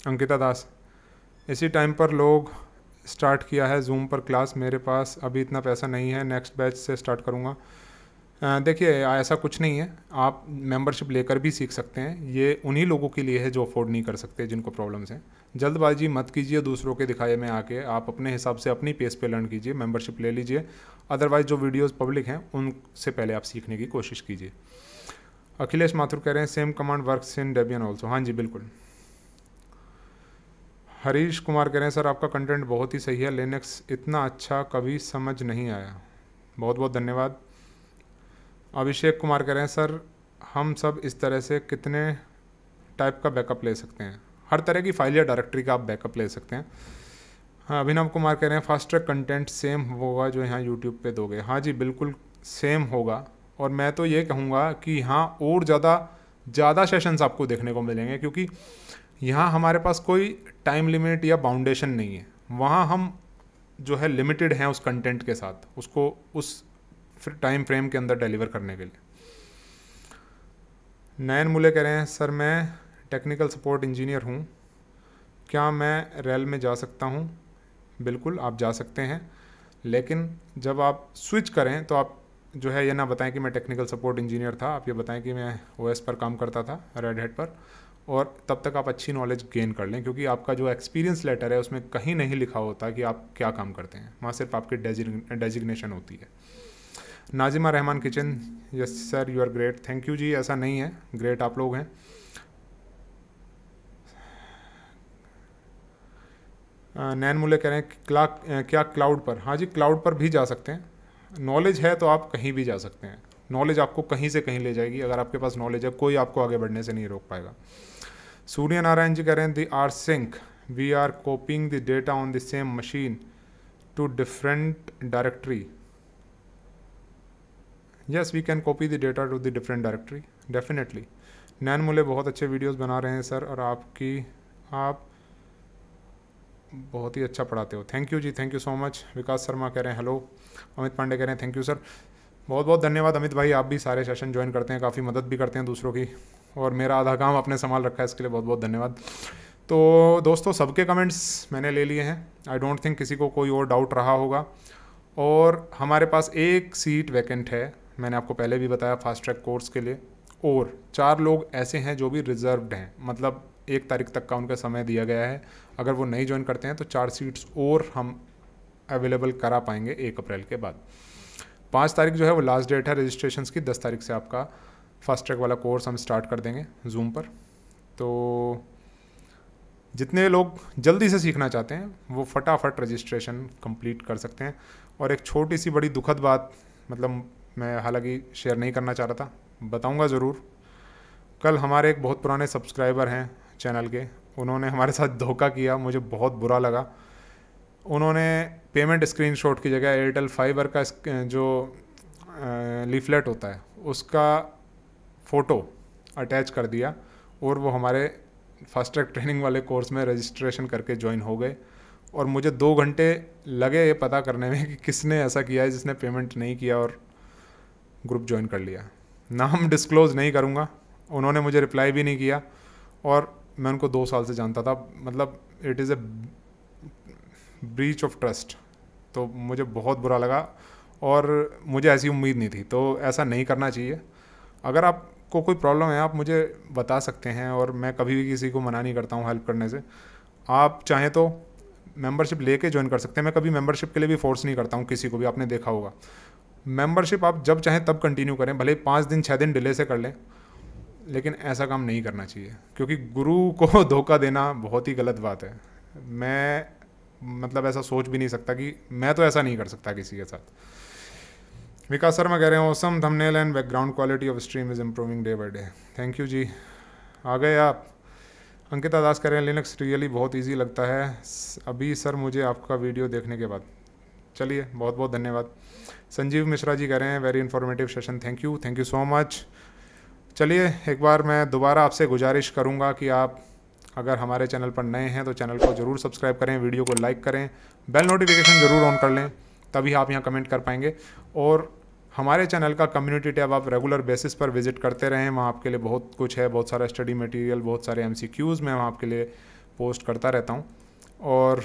अंकिता दास इसी टाइम पर लोग स्टार्ट किया है जूम पर क्लास मेरे पास अभी इतना पैसा नहीं है नेक्स्ट बैच से स्टार्ट करूँगा देखिए ऐसा कुछ नहीं है आप मेंबरशिप लेकर भी सीख सकते हैं ये उन्हीं लोगों के लिए है जो अफोर्ड नहीं कर सकते जिनको प्रॉब्लम्स हैं जल्दबाजी मत कीजिए दूसरों के दिखाए में आके आप अपने हिसाब से अपनी पेस पे लर्न कीजिए मेंबरशिप ले लीजिए अदरवाइज जो वीडियोस पब्लिक हैं उनसे पहले आप सीखने की कोशिश कीजिए अखिलेश माथुर कह रहे हैं same command work in Debian also हाँ जी बिल्कुल हरीश कुमार कह रहे हैं सर आपका कंटेंट बहुत ही सही है लिनक्स इतना अच्छा कभी समझ नहीं आया बहुत बहुत धन्यवाद अभिषेक कुमार कह रहे हैं सर हम सब इस तरह से कितने टाइप का बैकअप ले सकते हैं हर तरह की फाइल या डायरेक्टरी का आप बैकअप ले सकते हैं हाँ अभिनव कुमार कह रहे हैं फास्ट ट्रैक कंटेंट सेम होगा जो यहाँ यूट्यूब पे दोगे हाँ जी बिल्कुल सेम होगा और मैं तो ये कहूँगा कि यहाँ और ज़्यादा ज़्यादा सेशंस आपको देखने को मिलेंगे क्योंकि यहाँ हमारे पास कोई टाइम लिमिट या बाउंडेशन नहीं है वहाँ हम जो है लिमिटेड हैं उस कंटेंट के साथ उसको उस टाइम फ्रेम के अंदर डिलीवर करने के लिए नयन मुले कह रहे हैं सर मैं टेक्निकल सपोर्ट इंजीनियर हूँ क्या मैं रेल में जा सकता हूँ बिल्कुल आप जा सकते हैं लेकिन जब आप स्विच करें तो आप जो है ये ना बताएं कि मैं टेक्निकल सपोर्ट इंजीनियर था आप ये बताएं कि मैं ओएस पर काम करता था रेड हेड पर और तब तक आप अच्छी नॉलेज गेन कर लें क्योंकि आपका जो एक्सपीरियंस लेटर है उसमें कहीं नहीं लिखा होता कि आप क्या काम करते हैं वहाँ सिर्फ आपकी डेजिग्नेशन होती है Nazima Rahman kitchen yes sir you are great thank you जी ऐसा नहीं है ग्रेट आप लोग हैं नैन मूल्य कह रहे हैं क्ला क्या क्लाउड पर हाँ जी क्लाउड पर भी जा सकते हैं नॉलेज है तो आप कहीं भी जा सकते हैं नॉलेज आपको कहीं से कहीं ले जाएगी अगर आपके पास नॉलेज है कोई आपको आगे बढ़ने से नहीं रोक पाएगा सूर्य नारायण जी कह रहे हैं the rsync we are copying the data on the same machine to different directory yes we can copy the data to the different directory definitely Nain Mule बहुत अच्छे वीडियोज़ बना रहे हैं सर और आपकी आप बहुत ही अच्छा पढ़ाते हो थैंक यू जी thank you so much Vikas Sharma कह रहे हैं हेलो अमित पांडे कह रहे हैं थैंक यू सर बहुत बहुत धन्यवाद अमित भाई आप भी सारे सेशन ज्वाइन करते हैं काफ़ी मदद भी करते हैं दूसरों की और मेरा आधा काम आपने संभाल रखा है इसके लिए बहुत बहुत धन्यवाद तो दोस्तों सबके कमेंट्स मैंने ले लिए हैं आई डोंट थिंक किसी को कोई और डाउट रहा होगा और हमारे पास एक सीट वैकेंट है मैंने आपको पहले भी बताया फास्ट ट्रैक कोर्स के लिए और चार लोग ऐसे हैं जो भी रिजर्वड हैं मतलब एक तारीख तक का उनका समय दिया गया है अगर वो नहीं ज्वाइन करते हैं तो चार सीट्स और हम अवेलेबल करा पाएंगे एक अप्रैल के बाद पाँच तारीख जो है वो लास्ट डेट है रजिस्ट्रेशन की दस तारीख से आपका फास्ट ट्रैक वाला कोर्स हम स्टार्ट कर देंगे जूम पर तो जितने लोग जल्दी से सीखना चाहते हैं वो फटाफट रजिस्ट्रेशन कंप्लीट कर सकते हैं और एक छोटी सी बड़ी दुखद बात मतलब मैं हालांकि शेयर नहीं करना चाह रहा था बताऊंगा ज़रूर कल हमारे एक बहुत पुराने सब्सक्राइबर हैं चैनल के उन्होंने हमारे साथ धोखा किया मुझे बहुत बुरा लगा उन्होंने पेमेंट स्क्रीनशॉट की जगह एयरटेल फाइबर का जो लीफलेट होता है उसका फ़ोटो अटैच कर दिया और वो हमारे फास्ट ट्रैक ट्रेनिंग वाले कोर्स में रजिस्ट्रेशन करके ज्वाइन हो गए और मुझे दो घंटे लगे ये पता करने में कि किसने ऐसा किया है जिसने पेमेंट नहीं किया और ग्रुप ज्वाइन कर लिया नाम डिस्क्लोज नहीं करूँगा उन्होंने मुझे रिप्लाई भी नहीं किया और मैं उनको दो साल से जानता था मतलब it is a breach of trust तो मुझे बहुत बुरा लगा और मुझे ऐसी उम्मीद नहीं थी तो ऐसा नहीं करना चाहिए अगर आप को कोई प्रॉब्लम है आप मुझे बता सकते हैं और मैं कभी भी किसी को मना नहीं करता हूँ हेल्प करने से आप चाहें तो मेंबरशिप लेके ज्वाइन कर सकते हैं मैं कभी मेंबरशिप के लिए भी फोर्स नहीं करता हूँ किसी को भी आपने देखा होगा मेंबरशिप आप जब चाहें तब कंटिन्यू करें भले पाँच दिन छः दिन डिले से कर लें लेकिन ऐसा काम नहीं करना चाहिए क्योंकि गुरु को धोखा देना बहुत ही गलत बात है मैं मतलब ऐसा सोच भी नहीं सकता कि मैं तो ऐसा नहीं कर सकता किसी के साथ विकास शर्मा कह रहे हैं awesome thumbnail and background quality of stream is improving day by day thank you जी आ गए आप अंकिता दास कह रहे हैं लिनक्स रियली बहुत ईजी लगता है अभी सर मुझे आपका वीडियो देखने के बाद चलिए बहुत बहुत धन्यवाद संजीव मिश्रा जी कह रहे हैं very informative session thank you thank you so much चलिए एक बार मैं दोबारा आपसे गुजारिश करूँगा कि आप अगर हमारे चैनल पर नए हैं तो चैनल को ज़रूर सब्सक्राइब करें वीडियो को लाइक करें बेल नोटिफिकेशन ज़रूर ऑन कर लें तभी आप यहाँ कमेंट कर पाएंगे और हमारे चैनल का कम्युनिटी टैब आप रेगुलर बेसिस पर विजिट करते रहें वहाँ आपके लिए बहुत कुछ है बहुत सारा स्टडी मटेरियल बहुत सारे एम सी क्यूज़ मैं वहाँ आपके लिए पोस्ट करता रहता हूँ और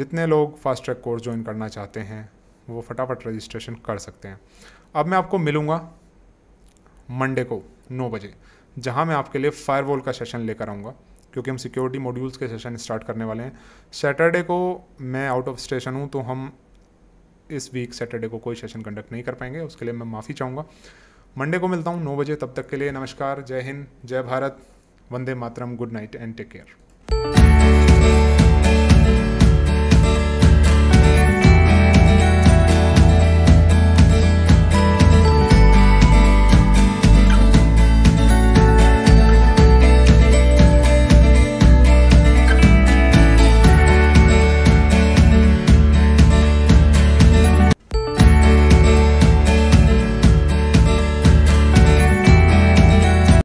जितने लोग फास्ट ट्रैक कोर्स ज्वाइन करना चाहते हैं वो फटाफट रजिस्ट्रेशन कर सकते हैं अब मैं आपको मिलूँगा मंडे को नौ बजे जहाँ मैं आपके लिए फायरवॉल का सेशन लेकर आऊँगा क्योंकि हम सिक्योरिटी मॉड्यूल्स के सेशन स्टार्ट करने वाले हैं सैटरडे को मैं आउट ऑफ स्टेशन हूँ तो हम इस वीक सैटरडे को कोई सेशन कंडक्ट नहीं कर पाएंगे उसके लिए मैं माफ़ी चाहूँगा मंडे को मिलता हूँ नौ बजे तब तक के लिए नमस्कार जय हिंद जय भारत वंदे मातरम good night and take care